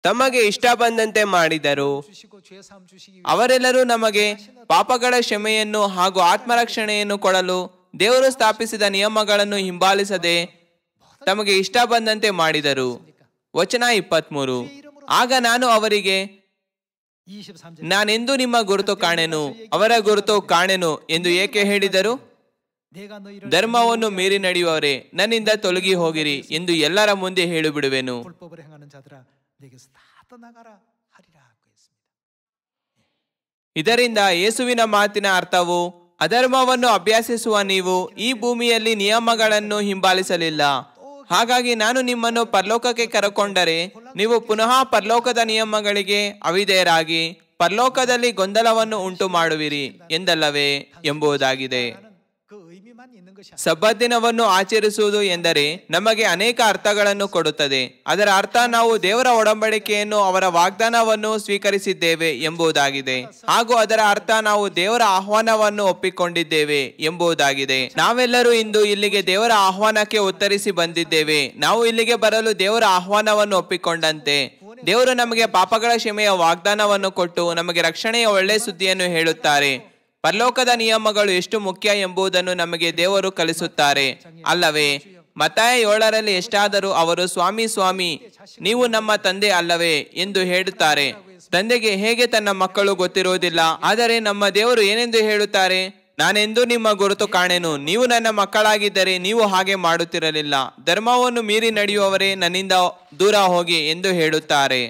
ತಮಗೆ ಇಷ್ಟ ಬಂದಂತೆ ಮಾಡಿದರು ಅವರೆಲ್ಲರೂ ನಮಗೆ ಪಾಪಗಳ ಕ್ಷಮೆಯನ್ನು ಹಾಗೂ ಆತ್ಮರಕ್ಷಣೆಯನ್ನು ಕೊಡಲು ದೇವರು ಸ್ಥಾಪಿಸಿದ ನಿಯಮಗಳನ್ನು ಹಿಂಬಾಲಿಸದೆ ತಮಗೆ ಇಷ್ಟ ಬಂದಂತೆ ಮಾಡಿದರು ವಚನ ಇಪ್ಪತ್ಮೂರು ಆಗ ನಾನು ಅವರಿಗೆ ನಾನೆಂದು ನಿಮ್ಮ ಗುರುತು ಕಾಣೆನು ಅವರ ಗುರುತು ಕಾಣೆನು ಎಂದು ಏಕೆ ಹೇಳಿದರು ಧರ್ಮವನ್ನು ಮೀರಿ ನಡೆಯುವವರೇ ನನ್ನಿಂದ ತೊಲಗಿ ಹೋಗಿರಿ ಎಂದು ಎಲ್ಲರ ಮುಂದೆ ಹೇಳಿಬಿಡುವೆನು 내게서 다 떠나가라 하리라 ಇದರಿಂದ ಯೇಸುವಿನ ಮಾತಿನ ಅರ್ಥವು ಅಧರ್ಮವನ್ನು ಅಭ್ಯಾಸಿಸುವ ನೀವು ಈ ಭೂಮಿಯಲ್ಲಿ ನಿಯಮಗಳನ್ನು ಹಿಂಬಾಲಿಸಲಿಲ್ಲ ಹಾಗಾಗಿ ನಾನು ನಿಮ್ಮನ್ನು ಪರಲೋಕಕ್ಕೆ ಕರಕೊಂಡರೆ ನೀವು ಪುನಃ ಪರಲೋಕದ ನಿಯಮಗಳಿಗೆ ಅವಿಧೇಯರಾಗಿ ಪರಲೋಕದಲ್ಲಿ ಗೊಂದಲವನ್ನು ಉಂಟು ಮಾಡುವಿರಿ ಎಂದಲ್ಲವೇ ಎಂಬುದಾಗಿದೆ ಸಬ್ಬತ್ ದಿನವನ್ನು ಆಚರಿಸುವುದು ಎಂದರೆ ನಮಗೆ ಅನೇಕ ಅರ್ಥಗಳನ್ನು ಕೊಡುತ್ತದೆ ಅದರ ಅರ್ಥ ನಾವು ದೇವರ ಒಡಂಬಡಿಕೆಯನ್ನು ಅವರ ವಾಗ್ದಾನವನ್ನು ಸ್ವೀಕರಿಸಿದ್ದೇವೆ ಎಂಬುದಾಗಿದೆ ಹಾಗೂ ಅದರ ಅರ್ಥ ನಾವು ದೇವರ ಆಹ್ವಾನವನ್ನು ಒಪ್ಪಿಕೊಂಡಿದ್ದೇವೆ ಎಂಬುದಾಗಿದೆ ನಾವೆಲ್ಲರೂ ಇಂದು ಇಲ್ಲಿಗೆ ದೇವರ ಆಹ್ವಾನಕ್ಕೆ ಉತ್ತರಿಸಿ ಬಂದಿದ್ದೇವೆ ನಾವು ಇಲ್ಲಿಗೆ ಬರಲು ದೇವರ ಆಹ್ವಾನವನ್ನು ಒಪ್ಪಿಕೊಂಡಂತೆ ದೇವರು ನಮಗೆ ಪಾಪಗಳ ಕ್ಷಮೆಯ ವಾಗ್ದಾನವನ್ನು ಕೊಟ್ಟು ನಮಗೆ ರಕ್ಷಣೆಯ ಒಳ್ಳೆ ಸುದ್ದಿಯನ್ನು ಹೇಳುತ್ತಾರೆ ಪರಲೋಕದ ನಿಯಮಗಳು ಎಷ್ಟು ಮುಖ್ಯ ಎಂಬುದನ್ನು ನಮಗೆ ದೇವರು ಕಲಿಸುತ್ತಾರೆ ಅಲ್ಲವೇ ಮತಾಯ ಏಳರಲ್ಲಿ ಎಷ್ಟಾದರೂ ಅವರು ಸ್ವಾಮಿ ಸ್ವಾಮಿ ನೀವು ನಮ್ಮ ತಂದೆ ಅಲ್ಲವೇ ಎಂದು ಹೇಳುತ್ತಾರೆ ತಂದೆಗೆ ಹೇಗೆ ತನ್ನ ಮಕ್ಕಳು ಗೊತ್ತಿರುವುದಿಲ್ಲ ಆದರೆ ನಮ್ಮ ದೇವರು ಏನೆಂದು ಹೇಳುತ್ತಾರೆ ನಾನೆಂದು ನಿಮ್ಮ ಗುರುತು ಕಾಣೆನು ನೀವು ನನ್ನ ಮಕ್ಕಳಾಗಿದ್ದರೆ ನೀವು ಹಾಗೆ ಮಾಡುತ್ತಿರಲಿಲ್ಲ ಧರ್ಮವನ್ನು ಮೀರಿ ನಡೆಯುವವರೇ ನನ್ನಿಂದ ದೂರ ಹೋಗಿ ಎಂದು ಹೇಳುತ್ತಾರೆ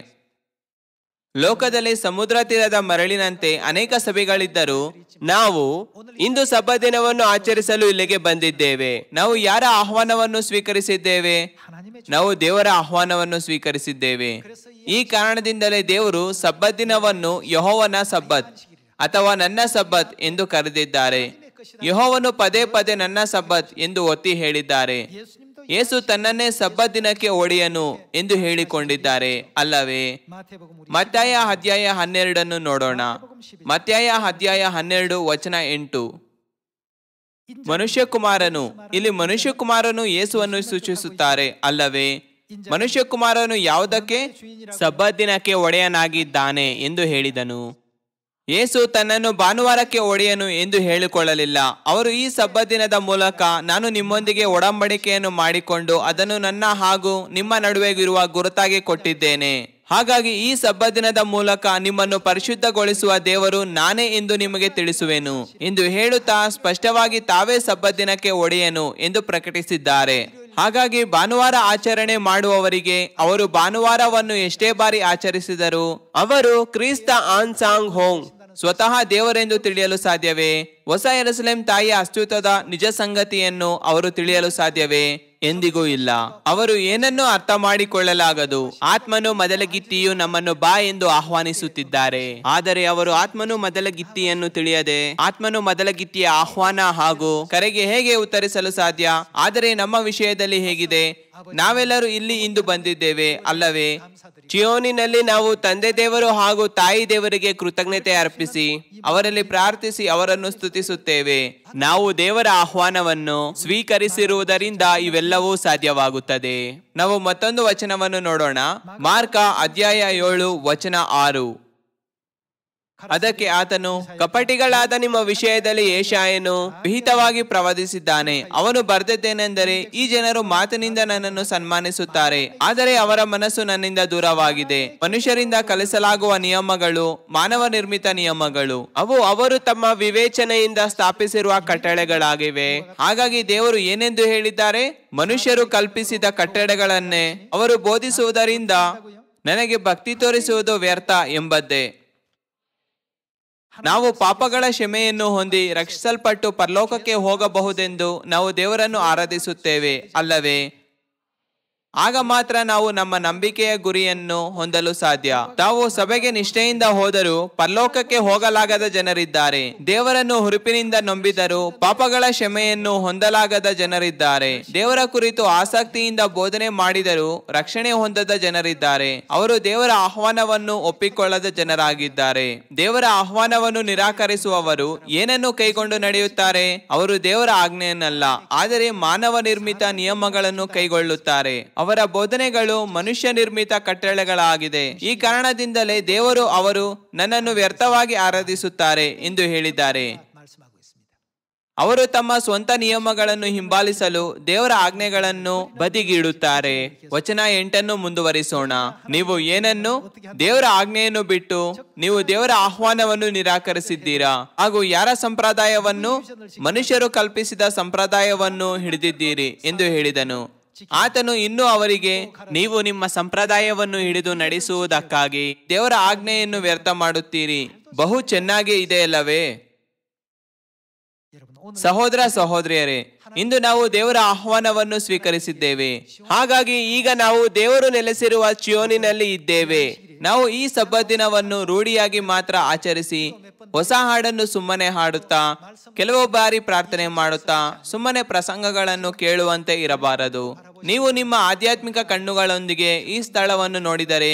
ಲೋಕದಲ್ಲಿ ಸಮುದ್ರ ತೀರದ ಮರಳಿನಂತೆ ಅನೇಕ ಸಭೆಗಳಿದ್ದರೂ ನಾವು ಇಂದು ಸಬ್ಬದಿನವನ್ನು ದಿನವನ್ನು ಆಚರಿಸಲು ಇಲ್ಲಿಗೆ ಬಂದಿದ್ದೇವೆ ನಾವು ಯಾರ ಆಹ್ವಾನವನ್ನು ಸ್ವೀಕರಿಸಿದ್ದೇವೆ ನಾವು ದೇವರ ಆಹ್ವಾನವನ್ನು ಸ್ವೀಕರಿಸಿದ್ದೇವೆ ಈ ಕಾರಣದಿಂದಲೇ ದೇವರು ಸಬ್ಬತ್ ದಿನವನ್ನು ಯಹೋವನ ಸಬ್ಬತ್ ಅಥವಾ ನನ್ನ ಸಬ್ಬತ್ ಎಂದು ಕರೆದಿದ್ದಾರೆ ಯಹೋವನ್ನು ಪದೇ ಪದೇ ನನ್ನ ಸಬ್ಬತ್ ಎಂದು ಒತ್ತಿ ಹೇಳಿದ್ದಾರೆ ಯೇಸು ತನ್ನನ್ನೇ ಸಬ್ಬ ದಿನಕ್ಕೆ ಒಡೆಯನು ಎಂದು ಹೇಳಿಕೊಂಡಿದ್ದಾರೆ ಅಲ್ಲವೇ ಮತ್ತಾಯ ಅಧ್ಯಾಯ ಹನ್ನೆರಡನ್ನು ನೋಡೋಣ ಮತ್ತಾಯ ಅಧ್ಯಾಯ ಹನ್ನೆರಡು ವಚನ ಎಂಟು ಮನುಷ್ಯಕುಮಾರನು ಇಲ್ಲಿ ಮನುಷ್ಯಕುಮಾರನು ಯೇಸುವನ್ನು ಸೂಚಿಸುತ್ತಾರೆ ಅಲ್ಲವೇ ಮನುಷ್ಯಕುಮಾರನು ಯಾವುದಕ್ಕೆ ಸಬ್ಬ ದಿನಕ್ಕೆ ಒಡೆಯನಾಗಿದ್ದಾನೆ ಎಂದು ಹೇಳಿದನು ಯೇಸು ತನ್ನನ್ನು ಭಾನುವಾರಕ್ಕೆ ಒಡೆಯನು ಎಂದು ಹೇಳಿಕೊಳ್ಳಲಿಲ್ಲ ಅವರು ಈ ಸಬ್ಬದಿನದ ಮೂಲಕ ನಾನು ನಿಮ್ಮೊಂದಿಗೆ ಒಡಂಬಡಿಕೆಯನ್ನು ಮಾಡಿಕೊಂಡು ಅದನ್ನು ನನ್ನ ಹಾಗೂ ನಿಮ್ಮ ನಡುವೆಗಿರುವ ಗುರುತಾಗಿ ಕೊಟ್ಟಿದ್ದೇನೆ ಹಾಗಾಗಿ ಈ ಸಬ್ಬ ದಿನದ ಮೂಲಕ ನಿಮ್ಮನ್ನು ಪರಿಶುದ್ಧಗೊಳಿಸುವ ದೇವರು ನಾನೇ ಎಂದು ನಿಮಗೆ ತಿಳಿಸುವೆನು ಎಂದು ಹೇಳುತ್ತಾ ಸ್ಪಷ್ಟವಾಗಿ ತಾವೇ ಸಬ್ಬದಿನಕ್ಕೆ ಒಡೆಯನು ಎಂದು ಪ್ರಕಟಿಸಿದ್ದಾರೆ ಹಾಗಾಗಿ ಭಾನುವಾರ ಆಚರಣೆ ಮಾಡುವವರಿಗೆ ಅವರು ಭಾನುವಾರವನ್ನು ಎಷ್ಟೇ ಬಾರಿ ಆಚರಿಸಿದರು ಅವರು ಕ್ರಿಸ್ತ ಆನ್ ಸಾಂಗ್ ಹೋಂಗ್ ಸ್ವತಃ ದೇವರೆಂದು ತಿಳಿಯಲು ಸಾಧ್ಯವೇ ಹೊಸ ಎರಸಲೇಂ ತಾಯಿಯ ಅಸ್ತಿತ್ವದ ನಿಜ ಸಂಗತಿಯನ್ನು ಅವರು ತಿಳಿಯಲು ಸಾಧ್ಯವೇ ಎಂದಿಗೂ ಇಲ್ಲ ಅವರು ಏನನ್ನೂ ಅರ್ಥ ಮಾಡಿಕೊಳ್ಳಲಾಗದು ಆತ್ಮನು ಮೊದಲಗಿತ್ತಿಯು ನಮ್ಮನ್ನು ಬಾ ಎಂದು ಆಹ್ವಾನಿಸುತ್ತಿದ್ದಾರೆ ಆದರೆ ಅವರು ಆತ್ಮನು ಮೊದಲಗಿತ್ತಿಯನ್ನು ತಿಳಿಯದೆ ಆತ್ಮನು ಮೊದಲಗಿತ್ತಿಯ ಆಹ್ವಾನ ಹಾಗೂ ಕರೆಗೆ ಹೇಗೆ ಉತ್ತರಿಸಲು ಸಾಧ್ಯ ಆದರೆ ನಮ್ಮ ವಿಷಯದಲ್ಲಿ ಹೇಗಿದೆ ನಾವೆಲ್ಲರೂ ಇಲ್ಲಿ ಇಂದು ಬಂದಿದ್ದೇವೆ ಅಲ್ಲವೇ ಚಿಯೋನಿನಲ್ಲಿ ನಾವು ತಂದೆ ದೇವರು ಹಾಗೂ ತಾಯಿ ದೇವರಿಗೆ ಕೃತಜ್ಞತೆ ಅರ್ಪಿಸಿ ಅವರಲ್ಲಿ ಪ್ರಾರ್ಥಿಸಿ ಅವರನ್ನು ಸ್ತುತಿಸುತ್ತೇವೆ ನಾವು ದೇವರ ಆಹ್ವಾನವನ್ನು ಸ್ವೀಕರಿಸಿರುವುದರಿಂದ ಇವೆಲ್ಲವೂ ಸಾಧ್ಯವಾಗುತ್ತದೆ ನಾವು ಮತ್ತೊಂದು ವಚನವನ್ನು ನೋಡೋಣ ಮಾರ್ಕ ಅಧ್ಯಾಯ ಏಳು ವಚನ ಆರು ಅದಕ್ಕೆ ಆತನು ಕಪಟಿಗಳಾದ ನಿಮ್ಮ ವಿಷಯದಲ್ಲಿ ಏಷಾಯನು ವಿಹಿತವಾಗಿ ಪ್ರವಾದಿಸಿದ್ದಾನೆ ಅವನು ಬರೆದಿದ್ದೇನೆಂದರೆ ಈ ಜನರು ಮಾತಿನಿಂದ ನನ್ನನ್ನು ಸನ್ಮಾನಿಸುತ್ತಾರೆ ಆದರೆ ಅವರ ಮನಸ್ಸು ನನ್ನಿಂದ ದೂರವಾಗಿದೆ ಮನುಷ್ಯರಿಂದ ಕಲಿಸಲಾಗುವ ನಿಯಮಗಳು ಮಾನವ ನಿರ್ಮಿತ ನಿಯಮಗಳು ಅವು ಅವರು ತಮ್ಮ ವಿವೇಚನೆಯಿಂದ ಸ್ಥಾಪಿಸಿರುವ ಕಟ್ಟಳೆಗಳಾಗಿವೆ ಹಾಗಾಗಿ ದೇವರು ಏನೆಂದು ಹೇಳಿದ್ದಾರೆ ಮನುಷ್ಯರು ಕಲ್ಪಿಸಿದ ಕಟ್ಟಡಗಳನ್ನೇ ಅವರು ಬೋಧಿಸುವುದರಿಂದ ನನಗೆ ಭಕ್ತಿ ತೋರಿಸುವುದು ವ್ಯರ್ಥ ಎಂಬದ್ದೇ ನಾವು ಪಾಪಗಳ ಕ್ಷಮೆಯನ್ನು ಹೊಂದಿ ರಕ್ಷಿಸಲ್ಪಟ್ಟು ಪರಲೋಕಕ್ಕೆ ಹೋಗಬಹುದೆಂದು ನಾವು ದೇವರನ್ನು ಆರಾಧಿಸುತ್ತೇವೆ ಅಲ್ಲವೇ ಆಗ ಮಾತ್ರ ನಾವು ನಮ್ಮ ನಂಬಿಕೆಯ ಗುರಿಯನ್ನು ಹೊಂದಲು ಸಾಧ್ಯ ತಾವು ಸಭೆಗೆ ನಿಷ್ಠೆಯಿಂದ ಹೋದರೂ ಪರಲೋಕಕ್ಕೆ ಹೋಗಲಾಗದ ಜನರಿದ್ದಾರೆ ದೇವರನ್ನು ಹುರುಪಿನಿಂದ ನಂಬಿದರೂ ಪಾಪಗಳ ಕ್ಷಮೆಯನ್ನು ಹೊಂದಲಾಗದ ಜನರಿದ್ದಾರೆ ದೇವರ ಕುರಿತು ಆಸಕ್ತಿಯಿಂದ ಬೋಧನೆ ಮಾಡಿದರೂ ರಕ್ಷಣೆ ಹೊಂದದ ಜನರಿದ್ದಾರೆ ಅವರು ದೇವರ ಆಹ್ವಾನವನ್ನು ಒಪ್ಪಿಕೊಳ್ಳದ ಜನರಾಗಿದ್ದಾರೆ ದೇವರ ಆಹ್ವಾನವನ್ನು ನಿರಾಕರಿಸುವವರು ಏನನ್ನು ಕೈಗೊಂಡು ನಡೆಯುತ್ತಾರೆ ಅವರು ದೇವರ ಆಜ್ಞೆಯನ್ನಲ್ಲ ಆದರೆ ಮಾನವ ನಿರ್ಮಿತ ನಿಯಮಗಳನ್ನು ಕೈಗೊಳ್ಳುತ್ತಾರೆ ಅವರ ಬೋಧನೆಗಳು ಮನುಷ್ಯ ನಿರ್ಮಿತ ಕಟ್ಟಳೆಗಳಾಗಿದೆ ಈ ಕಾರಣದಿಂದಲೇ ದೇವರು ಅವರು ನನ್ನನ್ನು ವ್ಯರ್ಥವಾಗಿ ಆರಾಧಿಸುತ್ತಾರೆ ಎಂದು ಹೇಳಿದ್ದಾರೆ ಅವರು ತಮ್ಮ ಸ್ವಂತ ನಿಯಮಗಳನ್ನು ಹಿಂಬಾಲಿಸಲು ದೇವರ ಆಜ್ಞೆಗಳನ್ನು ಬದಿಗಿಡುತ್ತಾರೆ ವಚನ ಎಂಟನ್ನು ಮುಂದುವರಿಸೋಣ ನೀವು ಏನನ್ನು ದೇವರ ಆಜ್ಞೆಯನ್ನು ಬಿಟ್ಟು ನೀವು ದೇವರ ಆಹ್ವಾನವನ್ನು ನಿರಾಕರಿಸಿದ್ದೀರಾ ಹಾಗೂ ಯಾರ ಸಂಪ್ರದಾಯವನ್ನು ಮನುಷ್ಯರು ಕಲ್ಪಿಸಿದ ಸಂಪ್ರದಾಯವನ್ನು ಹಿಡಿದಿದ್ದೀರಿ ಎಂದು ಹೇಳಿದನು ಆತನು ಇನ್ನೂ ಅವರಿಗೆ ನೀವು ನಿಮ್ಮ ಸಂಪ್ರದಾಯವನ್ನು ಹಿಡಿದು ನಡೆಸುವುದಕ್ಕಾಗಿ ದೇವರ ಆಜ್ಞೆಯನ್ನು ವ್ಯರ್ಥ ಮಾಡುತ್ತೀರಿ ಬಹು ಚೆನ್ನಾಗಿ ಇದೆಯಲ್ಲವೇ ಸಹೋದರ ಸಹೋದರಿಯರೇ ಇಂದು ನಾವು ದೇವರ ಆಹ್ವಾನವನ್ನು ಸ್ವೀಕರಿಸಿದ್ದೇವೆ ಹಾಗಾಗಿ ಈಗ ನಾವು ದೇವರು ನೆಲೆಸಿರುವ ಚಿಯೋನಿನಲ್ಲಿ ಇದ್ದೇವೆ ನಾವು ಈ ಸಬ್ಬ ದಿನವನ್ನು ರೂಢಿಯಾಗಿ ಮಾತ್ರ ಆಚರಿಸಿ ಹೊಸ ಹಾಡನ್ನು ಸುಮ್ಮನೆ ಹಾಡುತ್ತಾ ಕೆಲವು ಬಾರಿ ಪ್ರಾರ್ಥನೆ ಮಾಡುತ್ತಾ ಸುಮ್ಮನೆ ಪ್ರಸಂಗಗಳನ್ನು ಕೇಳುವಂತೆ ಇರಬಾರದು ನೀವು ನಿಮ್ಮ ಆಧ್ಯಾತ್ಮಿಕ ಕಣ್ಣುಗಳೊಂದಿಗೆ ಈ ಸ್ಥಳವನ್ನು ನೋಡಿದರೆ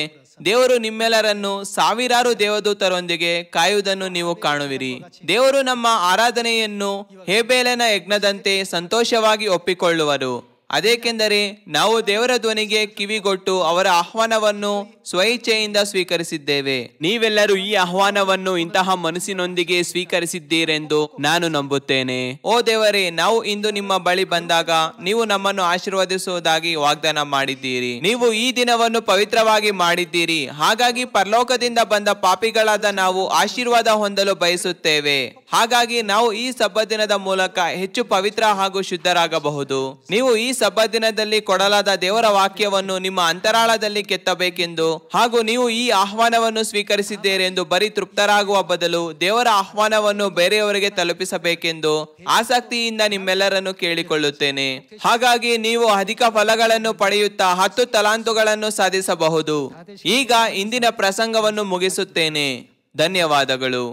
ದೇವರು ನಿಮ್ಮೆಲ್ಲರನ್ನು ಸಾವಿರಾರು ದೇವದೂತರೊಂದಿಗೆ ಕಾಯುವುದನ್ನು ನೀವು ಕಾಣುವಿರಿ ದೇವರು ನಮ್ಮ ಆರಾಧನೆಯನ್ನು ಹೇಬೇಲನ ಯಜ್ಞದಂತೆ ಸಂತೋಷವಾಗಿ ಒಪ್ಪಿಕೊಳ್ಳುವರು ಅದೇಕೆಂದರೆ ನಾವು ದೇವರ ಧ್ವನಿಗೆ ಕಿವಿಗೊಟ್ಟು ಅವರ ಆಹ್ವಾನವನ್ನು ಸ್ವಇಚ್ಛೆಯಿಂದ ಸ್ವೀಕರಿಸಿದ್ದೇವೆ ನೀವೆಲ್ಲರೂ ಈ ಆಹ್ವಾನವನ್ನು ಇಂತಹ ಮನಸ್ಸಿನೊಂದಿಗೆ ಸ್ವೀಕರಿಸಿದ್ದೀರೆಂದು ನಾನು ನಂಬುತ್ತೇನೆ ಓ ದೇವರೇ ನಾವು ಇಂದು ನಿಮ್ಮ ಬಳಿ ಬಂದಾಗ ನೀವು ನಮ್ಮನ್ನು ಆಶೀರ್ವದಿಸುವುದಾಗಿ ವಾಗ್ದಾನ ಮಾಡಿದ್ದೀರಿ ನೀವು ಈ ದಿನವನ್ನು ಪವಿತ್ರವಾಗಿ ಮಾಡಿದ್ದೀರಿ ಹಾಗಾಗಿ ಪರಲೋಕದಿಂದ ಬಂದ ಪಾಪಿಗಳಾದ ನಾವು ಆಶೀರ್ವಾದ ಹೊಂದಲು ಬಯಸುತ್ತೇವೆ ಹಾಗಾಗಿ ನಾವು ಈ ಸಬ್ಬ ದಿನದ ಮೂಲಕ ಹೆಚ್ಚು ಪವಿತ್ರ ಹಾಗೂ ಶುದ್ಧರಾಗಬಹುದು ನೀವು ಈ ದಿನದಲ್ಲಿ ಕೊಡಲಾದ ದೇವರ ವಾಕ್ಯವನ್ನು ನಿಮ್ಮ ಅಂತರಾಳದಲ್ಲಿ ಕೆತ್ತಬೇಕೆಂದು ಹಾಗೂ ನೀವು ಈ ಆಹ್ವಾನವನ್ನು ಸ್ವೀಕರಿಸಿದ್ದೀರೆಂದು ಬರೀ ತೃಪ್ತರಾಗುವ ಬದಲು ದೇವರ ಆಹ್ವಾನವನ್ನು ಬೇರೆಯವರಿಗೆ ತಲುಪಿಸಬೇಕೆಂದು ಆಸಕ್ತಿಯಿಂದ ನಿಮ್ಮೆಲ್ಲರನ್ನು ಕೇಳಿಕೊಳ್ಳುತ್ತೇನೆ ಹಾಗಾಗಿ ನೀವು ಅಧಿಕ ಫಲಗಳನ್ನು ಪಡೆಯುತ್ತಾ ಹತ್ತು ತಲಾಂತುಗಳನ್ನು ಸಾಧಿಸಬಹುದು ಈಗ ಇಂದಿನ ಪ್ರಸಂಗವನ್ನು ಮುಗಿಸುತ್ತೇನೆ ಧನ್ಯವಾದಗಳು